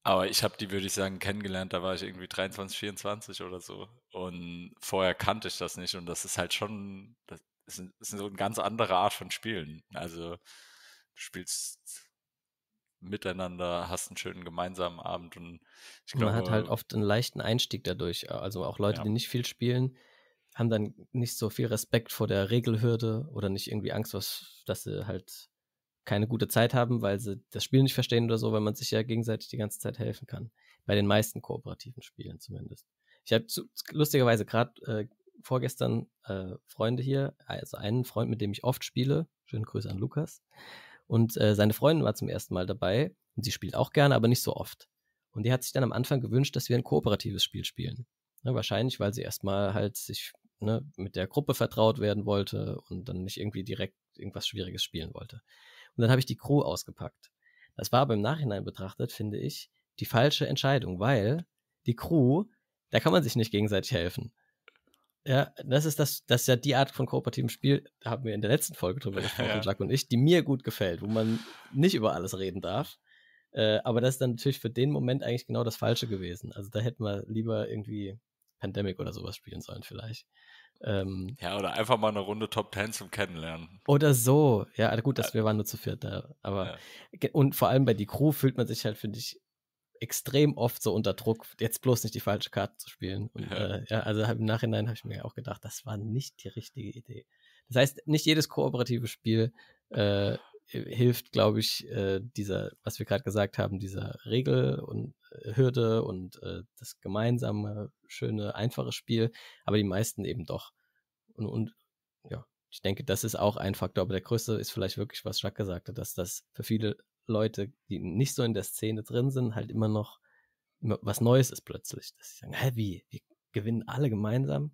aber ich habe die, würde ich sagen, kennengelernt, da war ich irgendwie 23, 24 oder so. Und vorher kannte ich das nicht. Und das ist halt schon, das, ist, ist so eine ganz andere Art von Spielen. Also du spielst miteinander, hast einen schönen gemeinsamen Abend und ich glaube. Man hat halt oft einen leichten Einstieg dadurch. Äh, also auch Leute, ja. die nicht viel spielen, haben dann nicht so viel Respekt vor der Regelhürde oder nicht irgendwie Angst, was, dass sie halt keine gute Zeit haben, weil sie das Spiel nicht verstehen oder so, weil man sich ja gegenseitig die ganze Zeit helfen kann. Bei den meisten kooperativen Spielen zumindest. Ich habe lustigerweise gerade äh, vorgestern äh, Freunde hier, also einen Freund, mit dem ich oft spiele. Schönen Grüße an Lukas. Und äh, seine Freundin war zum ersten Mal dabei und sie spielt auch gerne, aber nicht so oft. Und die hat sich dann am Anfang gewünscht, dass wir ein kooperatives Spiel spielen. Ne, wahrscheinlich, weil sie erstmal halt sich ne, mit der Gruppe vertraut werden wollte und dann nicht irgendwie direkt irgendwas Schwieriges spielen wollte. Und dann habe ich die Crew ausgepackt. Das war aber im Nachhinein betrachtet, finde ich, die falsche Entscheidung, weil die Crew, da kann man sich nicht gegenseitig helfen. Ja, das ist das, das ist ja die Art von kooperativem Spiel, da haben wir in der letzten Folge drüber gesprochen, ja. Jack und ich, die mir gut gefällt, wo man nicht über alles reden darf. Äh, aber das ist dann natürlich für den Moment eigentlich genau das Falsche gewesen. Also da hätten wir lieber irgendwie Pandemic oder sowas spielen sollen, vielleicht. Ähm, ja, oder einfach mal eine Runde Top Ten zum Kennenlernen. Oder so. Ja, gut, dass äh. wir waren nur zu viert da. Aber ja. und vor allem bei die Crew fühlt man sich halt, finde ich, extrem oft so unter Druck, jetzt bloß nicht die falsche Karte zu spielen. Und, ja. Äh, ja, also im Nachhinein habe ich mir auch gedacht, das war nicht die richtige Idee. Das heißt, nicht jedes kooperative Spiel äh, äh hilft, glaube ich, äh, dieser, was wir gerade gesagt haben, dieser Regel und äh, Hürde und äh, das gemeinsame, schöne, einfache Spiel, aber die meisten eben doch. Und, und ja, ich denke, das ist auch ein Faktor, aber der größte ist vielleicht wirklich, was Jacques gesagt hat, dass das für viele Leute, die nicht so in der Szene drin sind, halt immer noch immer was Neues ist plötzlich. Dass sie sagen, hä, wie? Wir gewinnen alle gemeinsam.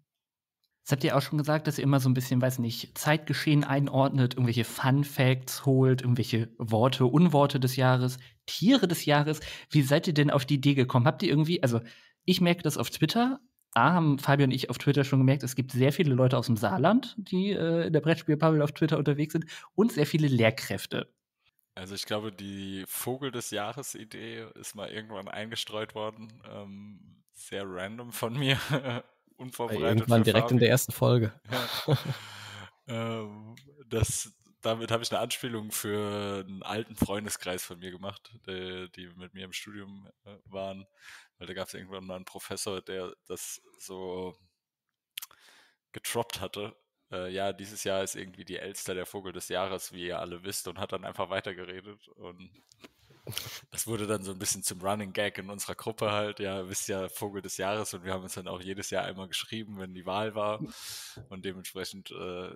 Das habt ihr auch schon gesagt, dass ihr immer so ein bisschen, weiß nicht, Zeitgeschehen einordnet, irgendwelche Fun Facts holt, irgendwelche Worte, Unworte des Jahres, Tiere des Jahres. Wie seid ihr denn auf die Idee gekommen? Habt ihr irgendwie, also ich merke das auf Twitter, A, haben Fabio und ich auf Twitter schon gemerkt, es gibt sehr viele Leute aus dem Saarland, die äh, in der Brettspielbubble auf Twitter unterwegs sind und sehr viele Lehrkräfte. Also ich glaube, die Vogel des Jahres-Idee ist mal irgendwann eingestreut worden. Ähm, sehr random von mir. Unvorbereitet. Ja, irgendwann direkt in der ersten Folge. Ja. ähm, das, damit habe ich eine Anspielung für einen alten Freundeskreis von mir gemacht, die, die mit mir im Studium äh, waren. Weil da gab es irgendwann mal einen Professor, der das so getroppt hatte äh, ja, dieses Jahr ist irgendwie die Elster der Vogel des Jahres, wie ihr alle wisst, und hat dann einfach weitergeredet. Und das wurde dann so ein bisschen zum Running Gag in unserer Gruppe halt. Ja, wisst ja, Vogel des Jahres und wir haben uns dann auch jedes Jahr einmal geschrieben, wenn die Wahl war. Und dementsprechend äh,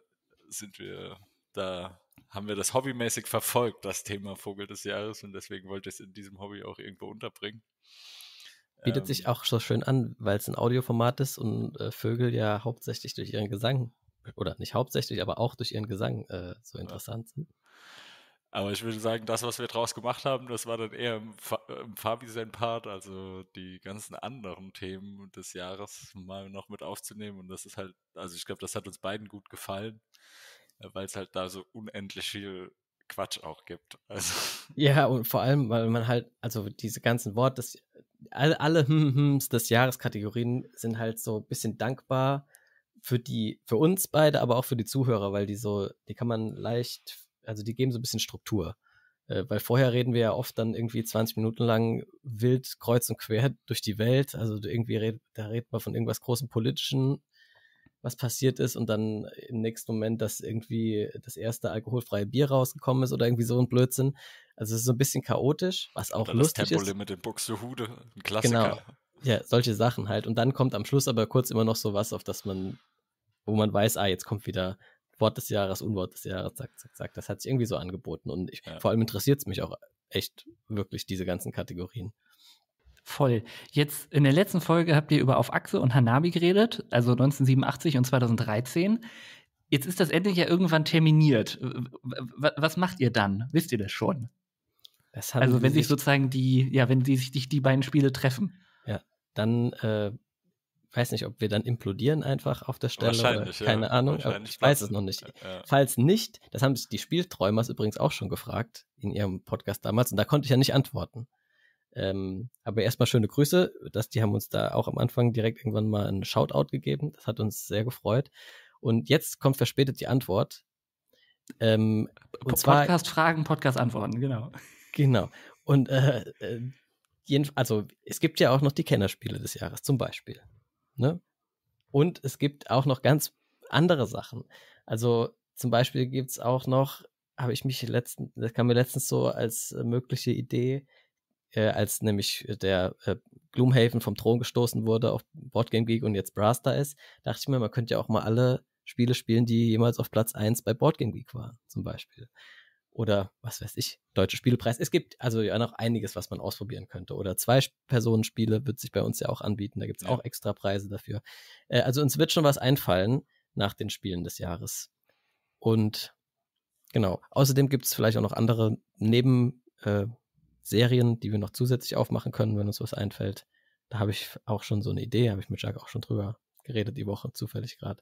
sind wir da, haben wir das hobbymäßig verfolgt, das Thema Vogel des Jahres. Und deswegen wollte ich es in diesem Hobby auch irgendwo unterbringen. Bietet sich ähm, auch so schön an, weil es ein Audioformat ist und äh, Vögel ja hauptsächlich durch ihren Gesang oder nicht hauptsächlich, aber auch durch ihren Gesang äh, so interessant sind. Aber ich würde sagen, das, was wir draus gemacht haben, das war dann eher im, Fa äh, im Fabi sein Part, also die ganzen anderen Themen des Jahres mal noch mit aufzunehmen. Und das ist halt, also ich glaube, das hat uns beiden gut gefallen, äh, weil es halt da so unendlich viel Quatsch auch gibt. Also. Ja, und vor allem, weil man halt, also diese ganzen Worte, alle, alle hm des Jahreskategorien sind halt so ein bisschen dankbar für die, für uns beide, aber auch für die Zuhörer, weil die so, die kann man leicht, also die geben so ein bisschen Struktur. Äh, weil vorher reden wir ja oft dann irgendwie 20 Minuten lang wild kreuz und quer durch die Welt. Also irgendwie red, da redet man von irgendwas großem Politischen, was passiert ist und dann im nächsten Moment, dass irgendwie das erste alkoholfreie Bier rausgekommen ist oder irgendwie so ein Blödsinn. Also es ist so ein bisschen chaotisch, was auch und dann lustig das Tempolimit ist. Tempolimit in Buxtehude, ein genau. Klassiker. Genau. Ja, solche Sachen halt. Und dann kommt am Schluss aber kurz immer noch so was, auf das man wo man weiß, ah, jetzt kommt wieder Wort des Jahres, Unwort des Jahres, zack, zack, zack. Das hat sich irgendwie so angeboten und ich, ja. vor allem interessiert es mich auch echt wirklich, diese ganzen Kategorien. Voll. Jetzt in der letzten Folge habt ihr über Auf Achse und Hanabi geredet, also 1987 und 2013. Jetzt ist das endlich ja irgendwann terminiert. Was macht ihr dann? Wisst ihr das schon? Das also wenn sich sozusagen die, ja, wenn die sich die, die beiden Spiele treffen. Ja, dann äh, weiß nicht, ob wir dann implodieren einfach auf der Stelle. Wahrscheinlich, oder, keine ja. aber ich weiß es noch nicht. Ja. Falls nicht, das haben sich die Spielträumers übrigens auch schon gefragt in ihrem Podcast damals und da konnte ich ja nicht antworten. Ähm, aber erstmal schöne Grüße, dass die haben uns da auch am Anfang direkt irgendwann mal einen Shoutout gegeben. Das hat uns sehr gefreut. Und jetzt kommt verspätet die Antwort. Ähm, und zwar, Podcast Fragen, Podcast Antworten, genau. Genau. Und äh, äh jeden, also es gibt ja auch noch die Kennerspiele des Jahres zum Beispiel. Ne? Und es gibt auch noch ganz andere Sachen. Also zum Beispiel gibt es auch noch, habe ich mich letztens, das kam mir letztens so als äh, mögliche Idee, äh, als nämlich der äh, Gloomhaven vom Thron gestoßen wurde auf Boardgame Geek und jetzt Braster ist, dachte ich mir, man könnte ja auch mal alle Spiele spielen, die jemals auf Platz 1 bei Boardgame Geek waren, zum Beispiel oder was weiß ich, Deutsche Spielepreis. Es gibt also ja noch einiges, was man ausprobieren könnte. Oder Zwei-Personen-Spiele wird sich bei uns ja auch anbieten. Da gibt's ja. auch extra Preise dafür. Äh, also uns wird schon was einfallen nach den Spielen des Jahres. Und genau, außerdem gibt es vielleicht auch noch andere Nebenserien, äh, die wir noch zusätzlich aufmachen können, wenn uns was einfällt. Da habe ich auch schon so eine Idee, habe ich mit Jack auch schon drüber geredet die Woche, zufällig gerade.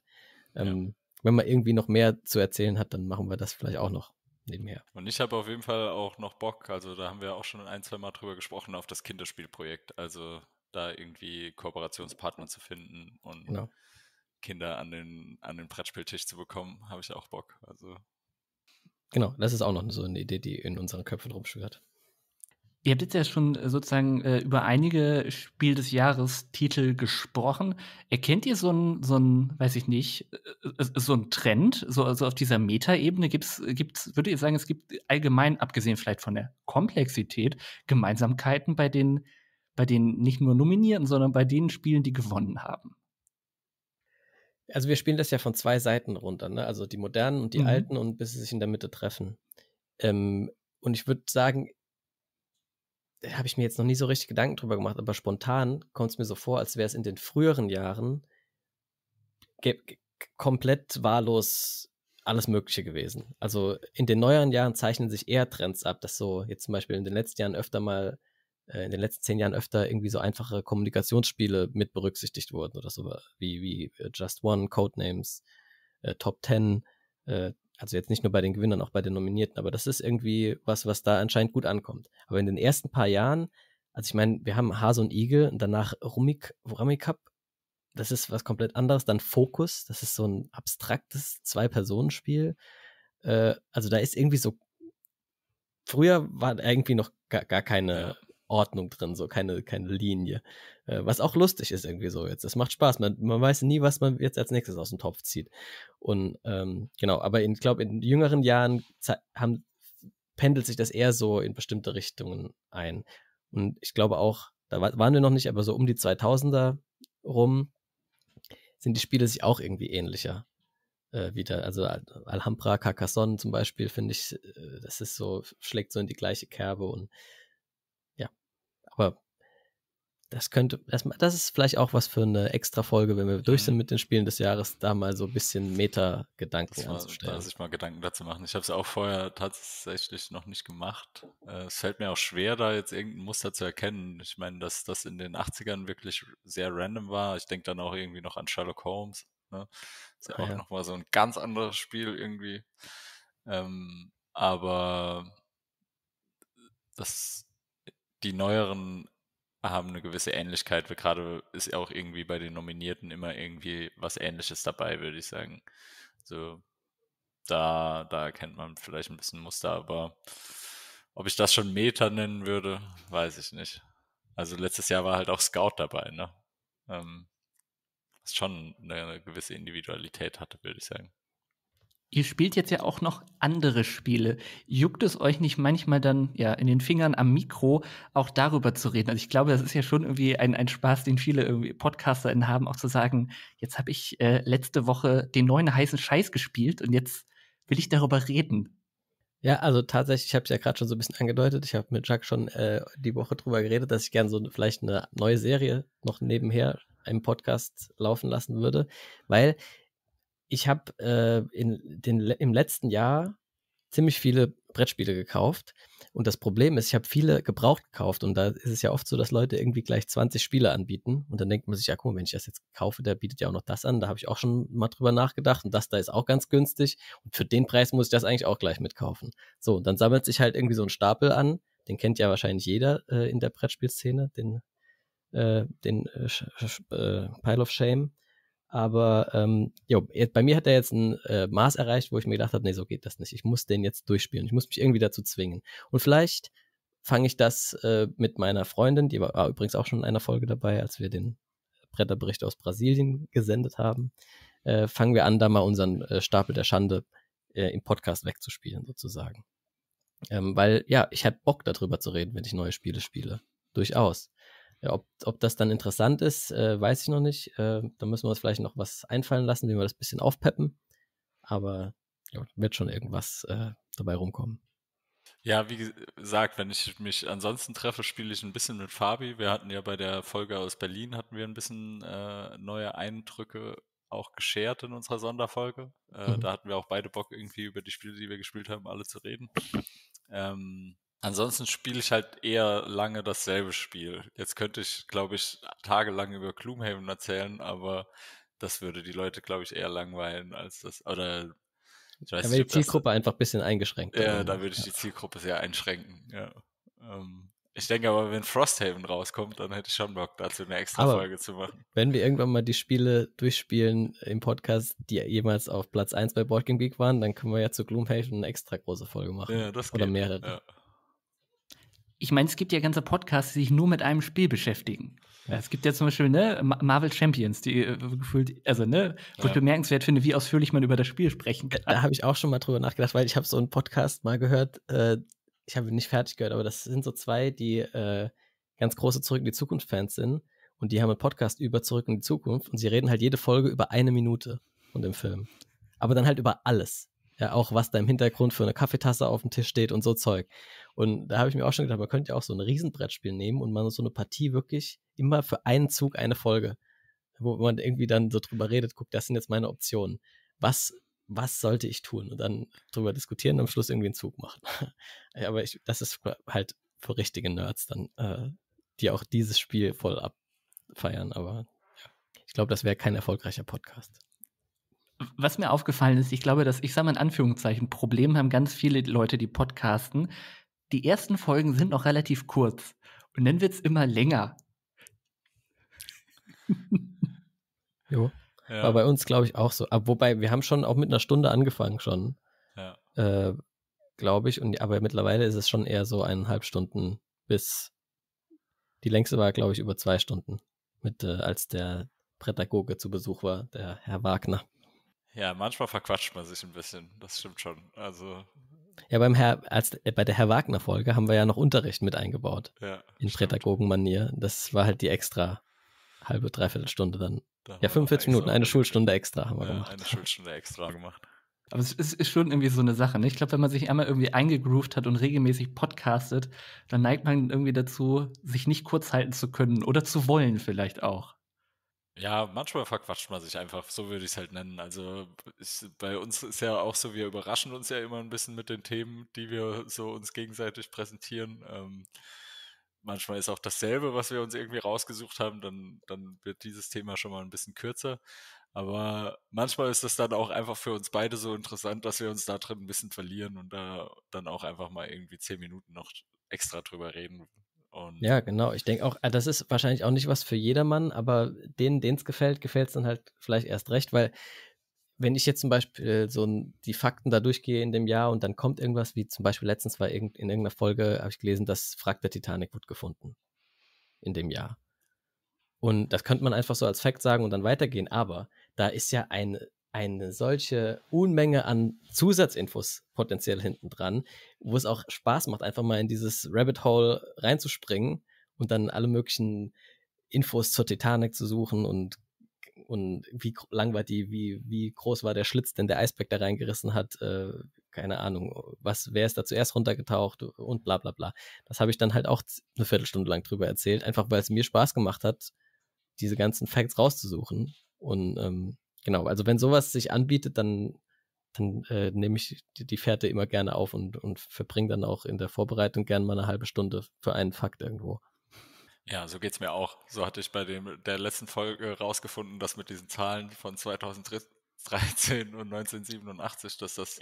Ähm, ja. Wenn man irgendwie noch mehr zu erzählen hat, dann machen wir das vielleicht auch noch nebenher. Und ich habe auf jeden Fall auch noch Bock, also da haben wir auch schon ein, zwei Mal drüber gesprochen, auf das Kinderspielprojekt. Also da irgendwie Kooperationspartner zu finden und genau. Kinder an den, an den Brettspieltisch zu bekommen, habe ich auch Bock. Also. Genau, das ist auch noch so eine Idee, die in unseren Köpfen rumschwirrt. Ihr habt jetzt ja schon äh, sozusagen äh, über einige Spiel des Jahres Titel gesprochen. Erkennt ihr so einen, so einen, weiß ich nicht, äh, äh, so einen Trend, so also auf dieser Meta-Ebene? gibt's, gibt's, würde ihr sagen, es gibt allgemein, abgesehen vielleicht von der Komplexität, Gemeinsamkeiten bei den, bei den nicht nur Nominierten, sondern bei den Spielen, die gewonnen haben? Also wir spielen das ja von zwei Seiten runter, ne? Also die modernen und die mhm. alten und bis sie sich in der Mitte treffen. Ähm, und ich würde sagen, habe ich mir jetzt noch nie so richtig Gedanken drüber gemacht, aber spontan kommt es mir so vor, als wäre es in den früheren Jahren komplett wahllos alles Mögliche gewesen. Also in den neueren Jahren zeichnen sich eher Trends ab, dass so jetzt zum Beispiel in den letzten Jahren öfter mal, äh, in den letzten zehn Jahren öfter irgendwie so einfache Kommunikationsspiele mit berücksichtigt wurden oder so, wie, wie äh, Just One, Codenames, äh, Top Ten, äh, also jetzt nicht nur bei den Gewinnern, auch bei den Nominierten, aber das ist irgendwie was, was da anscheinend gut ankommt. Aber in den ersten paar Jahren, also ich meine, wir haben Hase und Igel und danach Rumik, Rumikup, das ist was komplett anderes. Dann Fokus, das ist so ein abstraktes Zwei-Personen-Spiel. Äh, also da ist irgendwie so, früher war irgendwie noch gar, gar keine Ordnung drin, so keine, keine Linie. Äh, was auch lustig ist irgendwie so jetzt. Das macht Spaß. Man, man weiß nie, was man jetzt als nächstes aus dem Topf zieht. Und ähm, genau, aber ich glaube, in jüngeren Jahren haben, pendelt sich das eher so in bestimmte Richtungen ein. Und ich glaube auch, da waren wir noch nicht, aber so um die 2000er rum sind die Spiele sich auch irgendwie ähnlicher äh, wieder. Also Alhambra, Carcassonne zum Beispiel, finde ich, äh, das ist so, schlägt so in die gleiche Kerbe und aber das könnte, erstmal, das ist vielleicht auch was für eine extra Folge, wenn wir mhm. durch sind mit den Spielen des Jahres, da mal so ein bisschen Meta-Gedanken anzustellen. Da sich mal Gedanken dazu machen. Ich habe es auch vorher tatsächlich noch nicht gemacht. Äh, es fällt mir auch schwer, da jetzt irgendein Muster zu erkennen. Ich meine, dass das in den 80ern wirklich sehr random war. Ich denke dann auch irgendwie noch an Sherlock Holmes. Ne? Ist ja ah, auch ja. nochmal so ein ganz anderes Spiel irgendwie. Ähm, aber das die neueren haben eine gewisse Ähnlichkeit. Gerade ist auch irgendwie bei den Nominierten immer irgendwie was Ähnliches dabei, würde ich sagen. So, da, da erkennt man vielleicht ein bisschen Muster, aber ob ich das schon Meta nennen würde, weiß ich nicht. Also letztes Jahr war halt auch Scout dabei, ne? Ähm, was schon eine gewisse Individualität hatte, würde ich sagen. Ihr spielt jetzt ja auch noch andere Spiele. Juckt es euch nicht manchmal dann ja in den Fingern am Mikro auch darüber zu reden? Also ich glaube, das ist ja schon irgendwie ein, ein Spaß, den viele irgendwie PodcasterInnen haben, auch zu sagen, jetzt habe ich äh, letzte Woche den neuen heißen Scheiß gespielt und jetzt will ich darüber reden. Ja, also tatsächlich, ich habe es ja gerade schon so ein bisschen angedeutet. Ich habe mit Jack schon äh, die Woche drüber geredet, dass ich gerne so vielleicht eine neue Serie noch nebenher einen Podcast laufen lassen würde, weil ich habe äh, in den, im letzten Jahr ziemlich viele Brettspiele gekauft. Und das Problem ist, ich habe viele gebraucht gekauft. Und da ist es ja oft so, dass Leute irgendwie gleich 20 Spiele anbieten. Und dann denkt man sich, ja, guck mal, wenn ich das jetzt kaufe, der bietet ja auch noch das an. Da habe ich auch schon mal drüber nachgedacht. Und das da ist auch ganz günstig. Und für den Preis muss ich das eigentlich auch gleich mitkaufen. So, und dann sammelt sich halt irgendwie so ein Stapel an. Den kennt ja wahrscheinlich jeder äh, in der Brettspielszene, den, äh, den äh, äh Pile of Shame. Aber ähm, jo, bei mir hat er jetzt ein äh, Maß erreicht, wo ich mir gedacht habe, nee, so geht das nicht. Ich muss den jetzt durchspielen. Ich muss mich irgendwie dazu zwingen. Und vielleicht fange ich das äh, mit meiner Freundin, die war, war, übrigens auch schon in einer Folge dabei, als wir den Bretterbericht aus Brasilien gesendet haben, äh, fangen wir an, da mal unseren äh, Stapel der Schande äh, im Podcast wegzuspielen, sozusagen. Ähm, weil, ja, ich habe Bock darüber zu reden, wenn ich neue Spiele spiele. Durchaus. Ja, ob, ob das dann interessant ist, äh, weiß ich noch nicht. Äh, da müssen wir uns vielleicht noch was einfallen lassen, wie wir das ein bisschen aufpeppen. Aber ja, wird schon irgendwas äh, dabei rumkommen. Ja, wie gesagt, wenn ich mich ansonsten treffe, spiele ich ein bisschen mit Fabi. Wir hatten ja bei der Folge aus Berlin, hatten wir ein bisschen äh, neue Eindrücke auch geschert in unserer Sonderfolge. Äh, mhm. Da hatten wir auch beide Bock, irgendwie über die Spiele, die wir gespielt haben, alle zu reden. Ähm, Ansonsten spiele ich halt eher lange dasselbe Spiel. Jetzt könnte ich, glaube ich, tagelang über Gloomhaven erzählen, aber das würde die Leute, glaube ich, eher langweilen als das. Oder ich weiß da wäre die Zielgruppe das, einfach ein bisschen eingeschränkt. Ja, da ne? würde ich die Zielgruppe sehr einschränken, ja. Ähm, ich denke aber, wenn Frosthaven rauskommt, dann hätte ich schon Bock, dazu eine extra aber Folge zu machen. Wenn wir irgendwann mal die Spiele durchspielen im Podcast, die jemals auf Platz 1 bei Board Game Geek waren, dann können wir ja zu Gloomhaven eine extra große Folge machen. Ja, das geht. Oder mehrere. Ja ich meine, es gibt ja ganze Podcasts, die sich nur mit einem Spiel beschäftigen. Ja. Es gibt ja zum Beispiel ne, Marvel Champions, die äh, gefühlt, also ne, wo ja. ich bemerkenswert finde, wie ausführlich man über das Spiel sprechen kann. Da, habe ich auch schon mal drüber nachgedacht, weil ich habe so einen Podcast mal gehört, äh, ich habe ihn nicht fertig gehört, aber das sind so zwei, die äh, ganz große Zurück in die Zukunft-Fans sind und die haben einen Podcast über Zurück in die Zukunft und sie reden halt jede Folge über eine Minute und im Film. Aber dann halt über alles ja auch, was da im Hintergrund für eine Kaffeetasse auf dem Tisch steht und so Zeug. Und da habe ich mir auch schon gedacht, man könnte ja auch so ein Riesenbrettspiel nehmen und man so eine Partie wirklich immer für einen Zug eine Folge, wo man irgendwie dann so drüber redet, guck, das sind jetzt meine Optionen. Was, was sollte ich tun? Und dann drüber diskutieren und am Schluss irgendwie einen Zug machen. ja, aber ich, das ist halt für richtige Nerds dann, äh, die auch dieses Spiel voll abfeiern, aber ich glaube, das wäre kein erfolgreicher Podcast. Was mir aufgefallen ist, ich glaube, dass ich sage mal in Anführungszeichen, Problem haben ganz viele Leute, die podcasten. Die ersten Folgen sind noch relativ kurz und dann wird es immer länger. jo. Ja. War bei uns, glaube ich, auch so. Aber wobei, wir haben schon auch mit einer Stunde angefangen schon. Ja. Äh, glaube ich. Und, aber mittlerweile ist es schon eher so eineinhalb Stunden bis. Die längste war, glaube ich, über zwei Stunden. Mit, äh, als der Pädagoge zu Besuch war, der Herr Wagner. Ja, manchmal verquatscht man sich ein bisschen, das stimmt schon. Also. Ja, beim Herr, als, äh, bei der Herr Wagner-Folge haben wir ja noch Unterricht mit eingebaut. Ja. In Pädagogenmanier. Das war halt die extra halbe, dreiviertel Stunde dann. dann ja, 45 Minuten, eine Schulstunde extra haben wir ja, gemacht. Eine Schulstunde extra gemacht. Aber es ist, ist, schon irgendwie so eine Sache. Ne? Ich glaube, wenn man sich einmal irgendwie eingegroovt hat und regelmäßig podcastet, dann neigt man irgendwie dazu, sich nicht kurz halten zu können oder zu wollen vielleicht auch. Ja, manchmal verquatscht man sich einfach, so würde ich es halt nennen. Also ich, bei uns ist ja auch so, wir überraschen uns ja immer ein bisschen mit den Themen, die wir so uns gegenseitig präsentieren. Ähm, manchmal ist auch dasselbe, was wir uns irgendwie rausgesucht haben, dann, dann wird dieses Thema schon mal ein bisschen kürzer. Aber manchmal ist das dann auch einfach für uns beide so interessant, dass wir uns da drin ein bisschen verlieren und da dann auch einfach mal irgendwie zehn Minuten noch extra drüber reden, und ja, genau. Ich denke auch, äh, das ist wahrscheinlich auch nicht was für jedermann, aber denen, denen es gefällt, gefällt es dann halt vielleicht erst recht, weil wenn ich jetzt zum Beispiel so die Fakten da durchgehe in dem Jahr und dann kommt irgendwas, wie zum Beispiel letztens war in irgendeiner Folge, habe ich gelesen, dass Frag der Titanic wird gefunden. In dem Jahr. Und das könnte man einfach so als Fakt sagen und dann weitergehen, aber da ist ja eine eine solche Unmenge an Zusatzinfos potenziell hinten dran, wo es auch Spaß macht, einfach mal in dieses Rabbit Hole reinzuspringen und dann alle möglichen Infos zur Titanic zu suchen und und wie lang war die, wie, wie groß war der Schlitz, den der Eisberg da reingerissen hat, äh, keine Ahnung, was, wer ist da zuerst runtergetaucht und bla bla bla. Das habe ich dann halt auch eine Viertelstunde lang drüber erzählt, einfach weil es mir Spaß gemacht hat, diese ganzen Facts rauszusuchen. Und ähm, genau, also wenn sowas sich anbietet, dann, dann äh, nehme ich die, die Fährte immer gerne auf und, und verbringe dann auch in der Vorbereitung gerne mal eine halbe Stunde für einen Fakt irgendwo. Ja, so geht es mir auch. So hatte ich bei dem, der letzten Folge rausgefunden, dass mit diesen Zahlen von 2013 und 1987, dass das.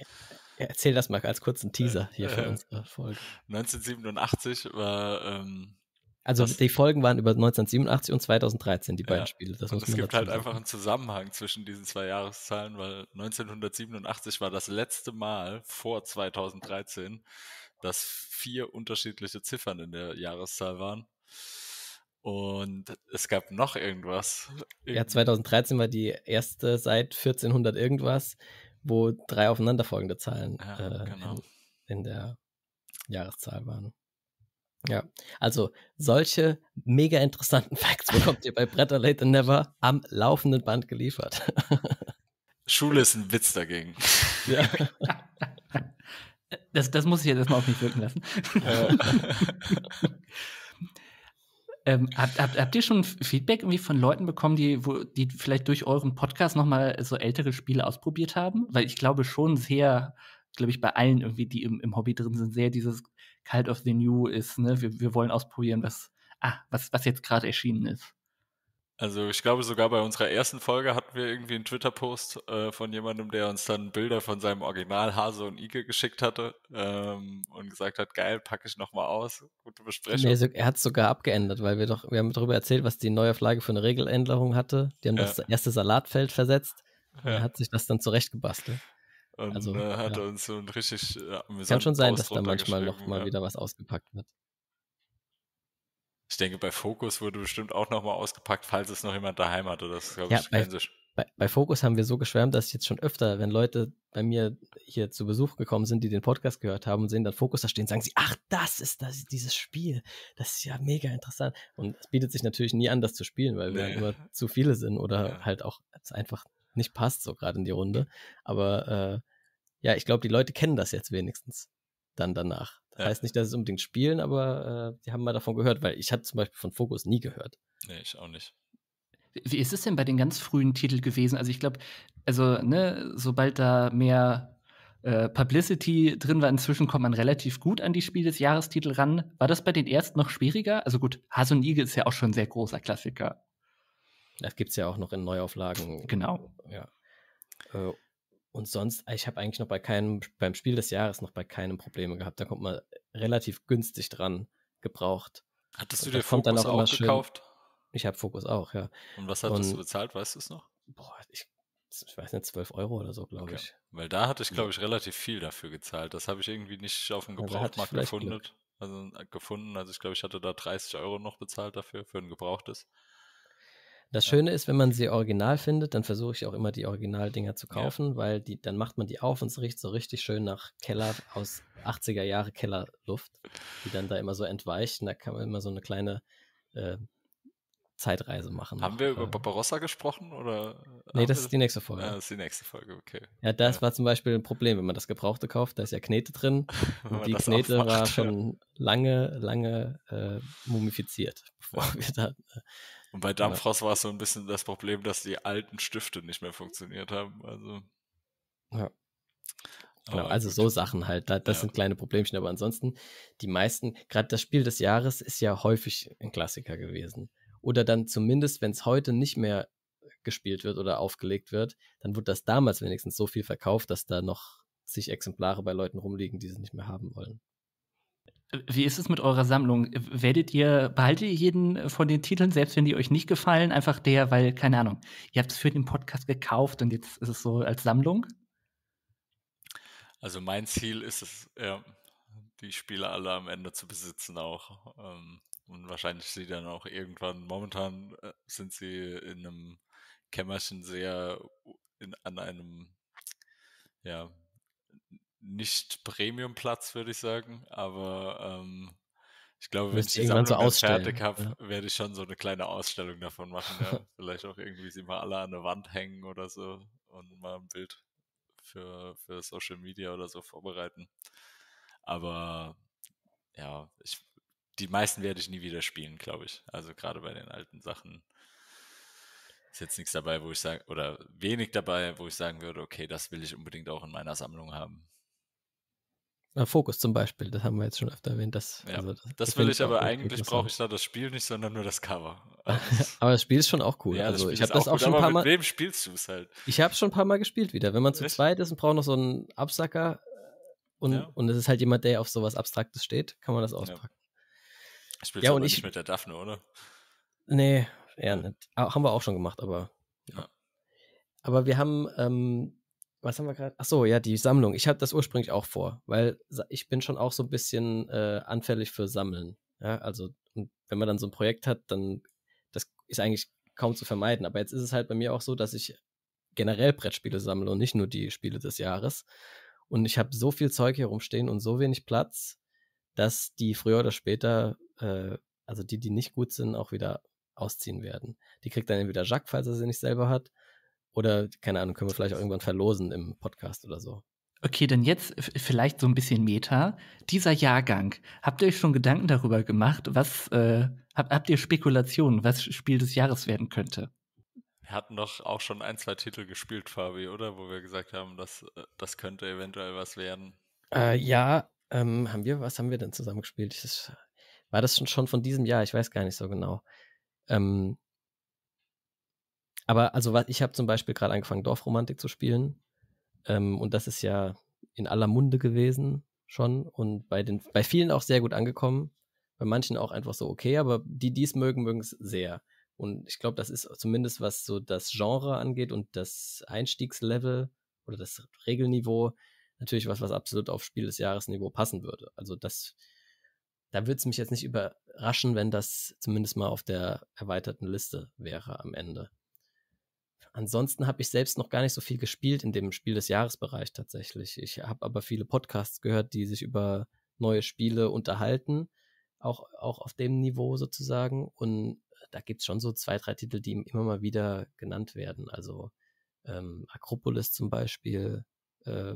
Ja, erzähl das mal als kurzen äh, Teaser hier äh, für unsere Folge. 1987 war ähm, also das die Folgen waren über 1987 und 2013, die beiden Spiele. Das und es gibt halt sagen. einfach einen Zusammenhang zwischen diesen zwei Jahreszahlen, weil 1987 war das letzte Mal vor 2013, dass vier unterschiedliche Ziffern in der Jahreszahl waren. Und es gab noch irgendwas. ja, 2013 war die erste seit 1400 irgendwas, wo drei aufeinanderfolgende Zahlen ja, äh, genau. in, in der Jahreszahl waren. Ja, also solche mega interessanten Facts bekommt ihr bei Bretter Late and Never am laufenden Band geliefert. Schule ist ein Witz dagegen. Ja. Das, das muss ich jetzt erstmal auf mich wirken lassen. ähm, habt, habt, habt, ihr schon Feedback irgendwie von Leuten bekommen, die, wo, die vielleicht durch euren Podcast nochmal so ältere Spiele ausprobiert haben? Weil ich glaube schon sehr, glaube ich, bei allen irgendwie, die im, im Hobby drin sind, sehr dieses halt of the New ist. Ne? Wir, wir wollen ausprobieren, was, ah, was, was jetzt gerade erschienen ist. Also ich glaube, sogar bei unserer ersten Folge hatten wir irgendwie einen Twitter-Post äh, von jemandem, der uns dann Bilder von seinem Original Hase und Ike geschickt hatte ähm, und gesagt hat, geil, packe ich nochmal aus, gute Besprechung. Nee, er hat es sogar abgeändert, weil wir doch, wir haben darüber erzählt, was die neue Flagge für eine Regeländerung hatte. Die haben ja. das erste Salatfeld versetzt ja. und er hat sich das dann zurechtgebastelt. Und also, äh, hat ja. uns so ein richtig äh, Kann schon sein, Post dass da manchmal noch mal ja. wieder was ausgepackt wird. Ich denke, bei Focus wurde bestimmt auch noch mal ausgepackt, falls es noch jemand daheim hatte. Das glaube ich ja, bei, bei, bei Focus haben wir so geschwärmt, dass ich jetzt schon öfter, wenn Leute bei mir hier zu Besuch gekommen sind, die den Podcast gehört haben und sehen dann Fokus da stehen, sagen sie, ach, das ist das, dieses Spiel. Das ist ja mega interessant. Und es bietet sich natürlich nie an, das zu spielen, weil wir nee. Halt immer zu viele sind oder ja. halt auch einfach nicht passt, so gerade in die Runde. Aber äh, ja, ich glaube, die Leute kennen das jetzt wenigstens dann danach. Das ja. heißt nicht, dass sie es unbedingt spielen, aber äh, die haben mal davon gehört, weil ich hatte zum Beispiel von Focus nie gehört. Nee, ich auch nicht. Wie ist es denn bei den ganz frühen Titeln gewesen? Also ich glaube, also ne, sobald da mehr äh, Publicity drin war, inzwischen kommt man relativ gut an die Spiel des Jahrestitel ran. War das bei den ersten noch schwieriger? Also gut, Hase und Igel ist ja auch schon ein sehr großer Klassiker. Das gibt es ja auch noch in Neuauflagen. Genau. Ja. Äh, und sonst, ich habe eigentlich noch bei keinem, beim Spiel des Jahres noch bei keinem Probleme gehabt. Da kommt man relativ günstig dran, gebraucht. Hattest du dir Fokus auch, auch gekauft? Ich habe Fokus auch, ja. Und was hattest Und, du bezahlt, weißt du es noch? Boah, ich, ich weiß nicht, 12 Euro oder so, glaube okay. ich. Weil da hatte ich, glaube ich, relativ viel dafür gezahlt. Das habe ich irgendwie nicht auf dem also Gebrauchtmarkt gefunden. Also äh, gefunden. Also ich glaube, ich hatte da 30 Euro noch bezahlt dafür, für ein gebrauchtes. Das Schöne ist, wenn man sie original findet, dann versuche ich auch immer die Originaldinger zu kaufen, ja. weil die, dann macht man die auf und es riecht so richtig schön nach Keller aus 80er Jahre Kellerluft, die dann da immer so entweicht. Und da kann man immer so eine kleine äh, Zeitreise machen. Haben wir über äh. Barbarossa gesprochen? Oder nee, das ist die nächste Folge. Ja, ah, das ist die nächste Folge, okay. Ja, das ja. war zum Beispiel ein Problem, wenn man das Gebrauchte kauft, da ist ja Knete drin. Und die Knete aufmacht, war schon ja. lange, lange äh, mumifiziert, bevor wir da. Äh, Und bei Dampfrost war es so ein bisschen das Problem, dass die alten Stifte nicht mehr funktioniert haben. Also. Ja. Genau, also so Sachen halt. das ja. sind kleine Problemchen, aber ansonsten die meisten, gerade das Spiel des Jahres ist ja häufig ein Klassiker gewesen oder dann zumindest, wenn es heute nicht mehr gespielt wird oder aufgelegt wird, dann wird das damals wenigstens so viel verkauft, dass da noch sich Exemplare bei Leuten rumliegen, die sie nicht mehr haben wollen. Wie ist es mit eurer Sammlung? Werdet ihr, behaltet ihr jeden von den Titeln, selbst wenn die euch nicht gefallen, einfach der, weil, keine Ahnung, ihr habt es für den Podcast gekauft und jetzt ist es so als Sammlung? Also mein Ziel ist es, ja, die Spiele alle am Ende zu besitzen auch. Ähm, und wahrscheinlich sie dann auch irgendwann, momentan äh, sind sie in einem Kämmerchen sehr in, an einem, ja, nicht Premium-Platz, würde ich sagen, aber ähm, ich glaube, wenn ich die Sammlung so fertig habe, ja. werde ich schon so eine kleine Ausstellung davon machen. Ja. Vielleicht auch irgendwie sie mal alle an der Wand hängen oder so und mal ein Bild für, für Social Media oder so vorbereiten. Aber ja, ich die meisten werde ich nie wieder spielen, glaube ich. Also gerade bei den alten Sachen ist jetzt nichts dabei, wo ich sage, oder wenig dabei, wo ich sagen würde, okay, das will ich unbedingt auch in meiner Sammlung haben. Fokus zum Beispiel, das haben wir jetzt schon öfter erwähnt. Das, ja, also das, das will ich aber eigentlich, brauche ich da das Spiel nicht, sondern nur das Cover. aber das Spiel ist schon auch cool. Ja, also ich habe das auch, gut, schon ein paar Mal. Mit wem spielst du es halt? Ich habe es schon ein paar Mal gespielt wieder. Wenn man zu Echt? zweit ist und braucht noch so einen Absacker und, ja. und es ist halt jemand, der auf sowas Abstraktes steht, kann man das auspacken. Spielst ja, und nicht mit der Daphne, oder? Nee, eher nicht. Ne, ah, haben wir auch schon gemacht, aber. Ja. Aber wir haben, ähm, was haben wir gerade? Ach so, ja, die Sammlung. Ich hatte das ursprünglich auch vor, weil ich bin schon auch so ein bisschen äh, anfällig für Sammeln. Ja, also wenn man dann so ein Projekt hat, dann das ist eigentlich kaum zu vermeiden. Aber jetzt ist es halt bei mir auch so, dass ich generell Brettspiele sammle und nicht nur die Spiele des Jahres. Und ich habe so viel Zeug hier rumstehen und so wenig Platz, dass die früher oder später äh, also die, die nicht gut sind, auch wieder ausziehen werden. Die kriegt dann entweder Jacques, falls er sie nicht selber hat, oder, keine Ahnung, können wir vielleicht auch irgendwann verlosen im Podcast oder so. Okay, dann jetzt vielleicht so ein bisschen Meta. Dieser Jahrgang, habt ihr euch schon Gedanken darüber gemacht? Was äh, habt, habt ihr Spekulationen, was Spiel des Jahres werden könnte? Wir hatten doch auch schon ein, zwei Titel gespielt, Fabi, oder? Wo wir gesagt haben, dass, äh, das könnte eventuell was werden. Äh, ja, ähm, haben wir, was haben wir denn zusammen gespielt? Ich, war das schon von diesem Jahr? Ich weiß gar nicht so genau. Ähm, aber also was, ich habe zum Beispiel gerade angefangen, Dorfromantik zu spielen. Ähm, und das ist ja in aller Munde gewesen schon und bei, den, bei vielen auch sehr gut angekommen. Bei manchen auch einfach so okay, aber die, die es mögen, mögen es sehr. Und ich glaube, das ist zumindest, was so das Genre angeht und das Einstiegslevel oder das Regelniveau, natürlich was, was absolut auf Spiel des Jahres passen würde. Also das da würde es mich jetzt nicht überraschen, wenn das zumindest mal auf der erweiterten Liste wäre am Ende. Ansonsten habe ich selbst noch gar nicht so viel gespielt in dem Spiel des Jahresbereich tatsächlich. Ich habe aber viele Podcasts gehört, die sich über neue Spiele unterhalten, auch, auch auf dem Niveau sozusagen. Und äh, da gibt es schon so zwei, drei Titel, die immer mal wieder genannt werden. Also ähm, Acropolis zum Beispiel äh,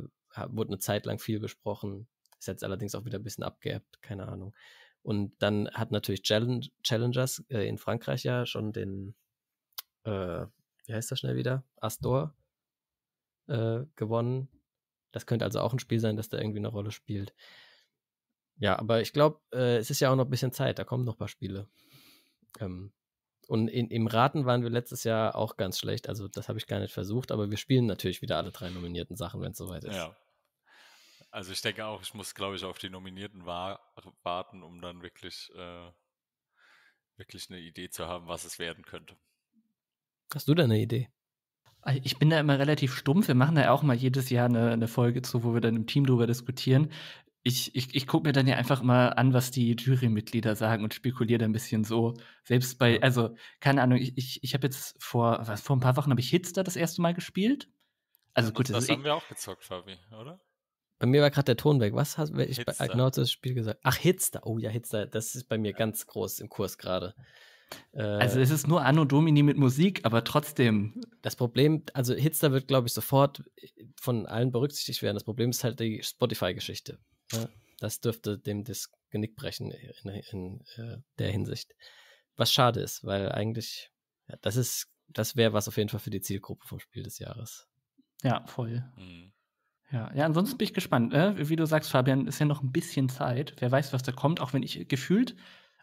wurde eine Zeit lang viel besprochen. Ist jetzt allerdings auch wieder ein bisschen abgeebbt, keine Ahnung. Und dann hat natürlich Challengers äh, in Frankreich ja schon den, äh, wie heißt das schnell wieder? Astor äh, gewonnen. Das könnte also auch ein Spiel sein, das da irgendwie eine Rolle spielt. Ja, aber ich glaube, äh, es ist ja auch noch ein bisschen Zeit, da kommen noch ein paar Spiele. Ähm, und in, im Raten waren wir letztes Jahr auch ganz schlecht. Also das habe ich gar nicht versucht, aber wir spielen natürlich wieder alle drei nominierten Sachen, wenn es soweit ist. Ja. Also ich denke auch, ich muss, glaube ich, auf die Nominierten warten, um dann wirklich, äh, wirklich eine Idee zu haben, was es werden könnte. Hast du da eine Idee? Ich bin da immer relativ stumpf. Wir machen da ja auch mal jedes Jahr eine, eine Folge zu, wo wir dann im Team drüber diskutieren. Ich, ich, ich gucke mir dann ja einfach mal an, was die Jurymitglieder sagen und spekuliere da ein bisschen so. Selbst bei, also, keine Ahnung, ich, ich, ich habe jetzt vor, was, vor ein paar Wochen habe ich Hits da das erste Mal gespielt. Also gut, das, das haben ich, eh wir auch gezockt, Fabi, oder? Bei mir war gerade der Ton weg. Was hast du genau das Spiel gesagt? Ach, Hitster. Oh ja, Hitster. Das ist bei mir ganz groß im Kurs gerade. Äh, also es ist nur Anno Domini mit Musik, aber trotzdem. Das Problem, also Hitster wird, glaube ich, sofort von allen berücksichtigt werden. Das Problem ist halt die Spotify-Geschichte. Ja? Das dürfte dem das Genick brechen in, in, in äh, der Hinsicht. Was schade ist, weil eigentlich, ja, das ist, das wäre was auf jeden Fall für die Zielgruppe vom Spiel des Jahres. Ja, voll. Mhm. Ja, ja, ansonsten bin ich gespannt. Ne? Wie du sagst, Fabian, ist ja noch ein bisschen Zeit. Wer weiß, was da kommt, auch wenn ich gefühlt.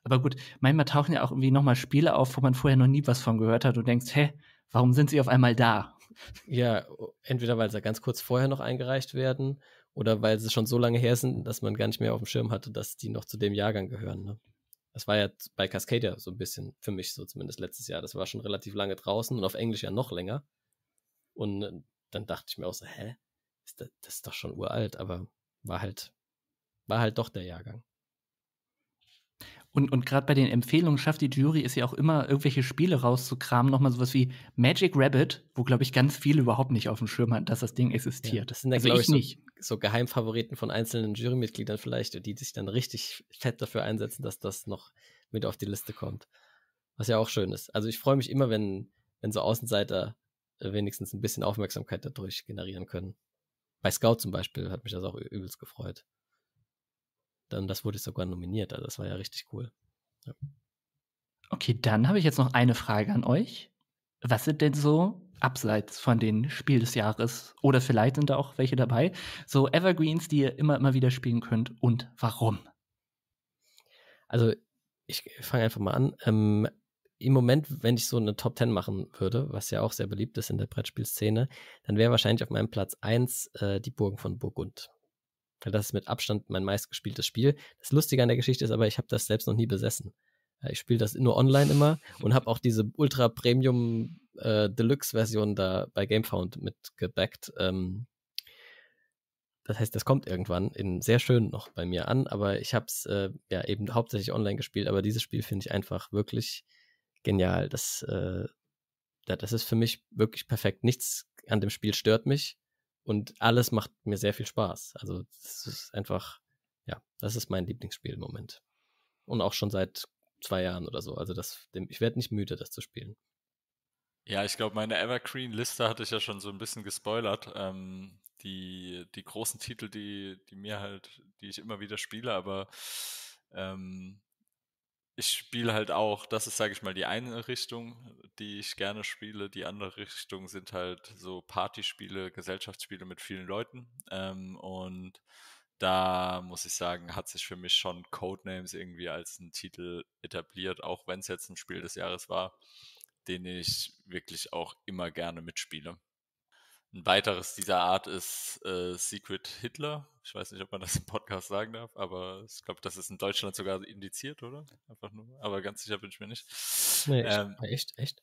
Aber gut, manchmal tauchen ja auch irgendwie nochmal Spiele auf, wo man vorher noch nie was von gehört hat und denkst, hä, warum sind sie auf einmal da? Ja, entweder weil sie ganz kurz vorher noch eingereicht werden oder weil sie schon so lange her sind, dass man gar nicht mehr auf dem Schirm hatte, dass die noch zu dem Jahrgang gehören. Ne? Das war ja bei Cascadia so ein bisschen, für mich so zumindest letztes Jahr. Das war schon relativ lange draußen und auf Englisch ja noch länger. Und äh, dann dachte ich mir auch so, hä, das ist doch schon uralt, aber war halt, war halt doch der Jahrgang. Und, und gerade bei den Empfehlungen schafft die Jury es ja auch immer, irgendwelche Spiele rauszukramen. Nochmal sowas wie Magic Rabbit, wo, glaube ich, ganz viele überhaupt nicht auf dem Schirm hatten, dass das Ding existiert. Ja, das sind ja, also glaube ich, nicht. So, so Geheimfavoriten von einzelnen Jurymitgliedern vielleicht, die sich dann richtig fett dafür einsetzen, dass das noch mit auf die Liste kommt. Was ja auch schön ist. Also ich freue mich immer, wenn, wenn so Außenseiter wenigstens ein bisschen Aufmerksamkeit dadurch generieren können bei Scout zum Beispiel hat mich das auch übelst gefreut. Dann, das wurde sogar nominiert, also das war ja richtig cool. Ja. Okay, dann habe ich jetzt noch eine Frage an euch. Was sind denn so abseits von den Spiel des Jahres oder vielleicht sind da auch welche dabei, so Evergreens, die ihr immer immer wieder spielen könnt und warum? Also ich fange einfach mal an. Ähm, im Moment, wenn ich so eine Top 10 machen würde, was ja auch sehr beliebt ist in der Brettspielszene, dann wäre wahrscheinlich auf meinem Platz 1 äh, die Burgen von Burgund. Weil das ist mit Abstand mein meistgespieltes Spiel. Das Lustige an der Geschichte ist aber, ich habe das selbst noch nie besessen. Ich spiele das nur online immer und habe auch diese Ultra Premium äh, Deluxe Version da bei Gamefound mitgebackt. Ähm, das heißt, das kommt irgendwann in sehr schön noch bei mir an, aber ich habe es äh, ja eben hauptsächlich online gespielt, aber dieses Spiel finde ich einfach wirklich genial. Das, äh, das ist für mich wirklich perfekt. Nichts an dem Spiel stört mich und alles macht mir sehr viel Spaß. Also das ist einfach, ja, das ist mein Lieblingsspiel im Moment. Und auch schon seit zwei Jahren oder so. Also das, ich werde nicht müde, das zu spielen. Ja, ich glaube, meine Evergreen-Liste hatte ich ja schon so ein bisschen gespoilert. Ähm, die, die großen Titel, die, die mir halt, die ich immer wieder spiele, aber ähm, ich spiele halt auch, das ist, sage ich mal, die eine Richtung, die ich gerne spiele. Die andere Richtung sind halt so Partyspiele, Gesellschaftsspiele mit vielen Leuten. Ähm, und da muss ich sagen, hat sich für mich schon Codenames irgendwie als ein Titel etabliert, auch wenn es jetzt ein Spiel des Jahres war, den ich wirklich auch immer gerne mitspiele. Ein weiteres dieser Art ist äh, Secret Hitler. Ich weiß nicht, ob man das im Podcast sagen darf, aber ich glaube, das ist in Deutschland sogar indiziert, oder? Einfach nur. Aber ganz sicher bin ich mir nicht. Nee, ähm, echt, echt.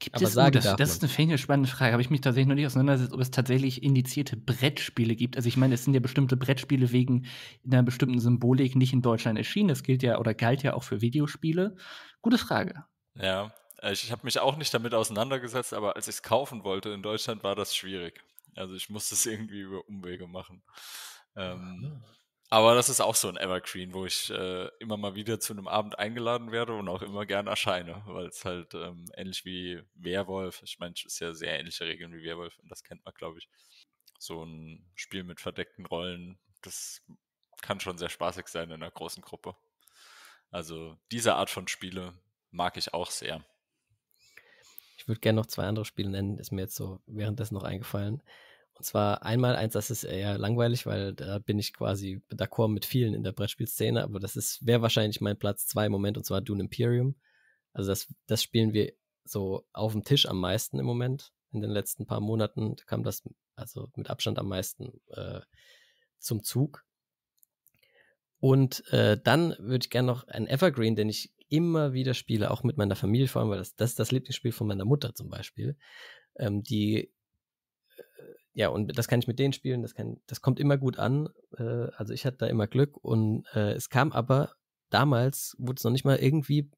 Gibt aber es, oh, sagen oh, das, das ist eine feine, spannende Frage. Habe ich mich tatsächlich noch nicht auseinandergesetzt, ob es tatsächlich indizierte Brettspiele gibt. Also ich meine, es sind ja bestimmte Brettspiele wegen einer bestimmten Symbolik nicht in Deutschland erschienen. Das gilt ja oder galt ja auch für Videospiele. Gute Frage. Ja, äh, ich habe mich auch nicht damit auseinandergesetzt, aber als ich es kaufen wollte in Deutschland, war das schwierig. Also ich musste es irgendwie über Umwege machen. Ähm, ah. Aber das ist auch so ein Evergreen, wo ich äh, immer mal wieder zu einem Abend eingeladen werde und auch immer gern erscheine, weil es halt ähm, ähnlich wie Werwolf, ich meine, es ist ja sehr ähnliche Regeln wie Werwolf und das kennt man, glaube ich. So ein Spiel mit verdeckten Rollen, das kann schon sehr spaßig sein in einer großen Gruppe. Also diese Art von Spiele mag ich auch sehr. Ich würde gerne noch zwei andere Spiele nennen, ist mir jetzt so währenddessen noch eingefallen. Und zwar einmal eins, das ist eher langweilig, weil da bin ich quasi d'accord mit vielen in der Brettspielszene, aber das ist, wäre wahrscheinlich mein Platz zwei im Moment, und zwar Dune Imperium. Also das, das spielen wir so auf dem Tisch am meisten im Moment. In den letzten paar Monaten kam das also mit Abstand am meisten äh, zum Zug. Und äh, dann würde ich gerne noch einen Evergreen, den ich immer wieder spiele, auch mit meiner Familie, vor allem, weil das, das ist das Lieblingsspiel von meiner Mutter zum Beispiel. Ähm, die, äh, ja, und das kann ich mit denen spielen, das, kann, das kommt immer gut an. Äh, also ich hatte da immer Glück und äh, es kam aber damals, wurde es noch nicht mal irgendwie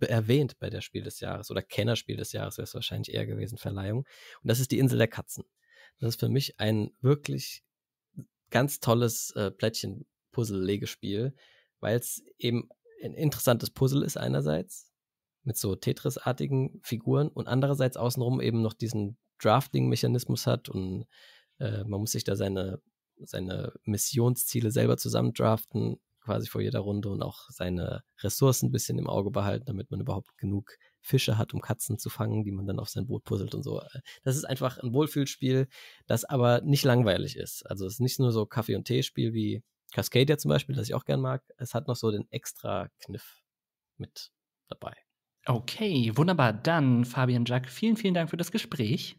erwähnt bei der Spiel des Jahres oder Kennerspiel des Jahres wäre es wahrscheinlich eher gewesen, Verleihung. Und das ist die Insel der Katzen. Das ist für mich ein wirklich ganz tolles äh, Plättchen-Puzzle-Legespiel, weil es eben ein interessantes Puzzle ist einerseits mit so Tetris-artigen Figuren und andererseits außenrum eben noch diesen Drafting-Mechanismus hat und äh, man muss sich da seine, seine Missionsziele selber zusammen draften, quasi vor jeder Runde und auch seine Ressourcen ein bisschen im Auge behalten, damit man überhaupt genug Fische hat, um Katzen zu fangen, die man dann auf sein Boot puzzelt und so. Das ist einfach ein Wohlfühlspiel, das aber nicht langweilig ist. Also es ist nicht nur so Kaffee- und Tee-Spiel wie Cascadia zum Beispiel, das ich auch gern mag, es hat noch so den extra Kniff mit dabei. Okay, wunderbar. Dann, Fabian Jack, vielen, vielen Dank für das Gespräch.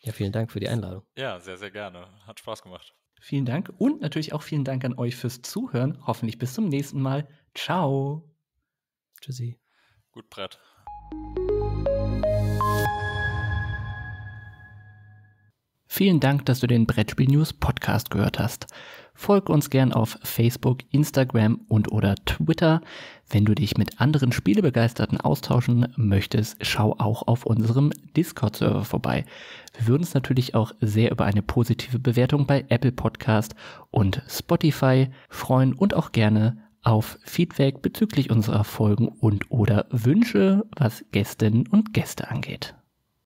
Ja, vielen Dank für die Einladung. Ja, sehr, sehr gerne. Hat Spaß gemacht. Vielen Dank und natürlich auch vielen Dank an euch fürs Zuhören. Hoffentlich bis zum nächsten Mal. Ciao. Tschüssi. Gut Brett. Vielen Dank, dass du den Brettspiel News Podcast gehört hast. Folg uns gern auf Facebook, Instagram und oder Twitter. Wenn du dich mit anderen Spielebegeisterten austauschen möchtest, schau auch auf unserem Discord-Server vorbei. Wir würden uns natürlich auch sehr über eine positive Bewertung bei Apple Podcast und Spotify freuen und auch gerne auf Feedback bezüglich unserer Folgen und oder Wünsche, was Gästinnen und Gäste angeht.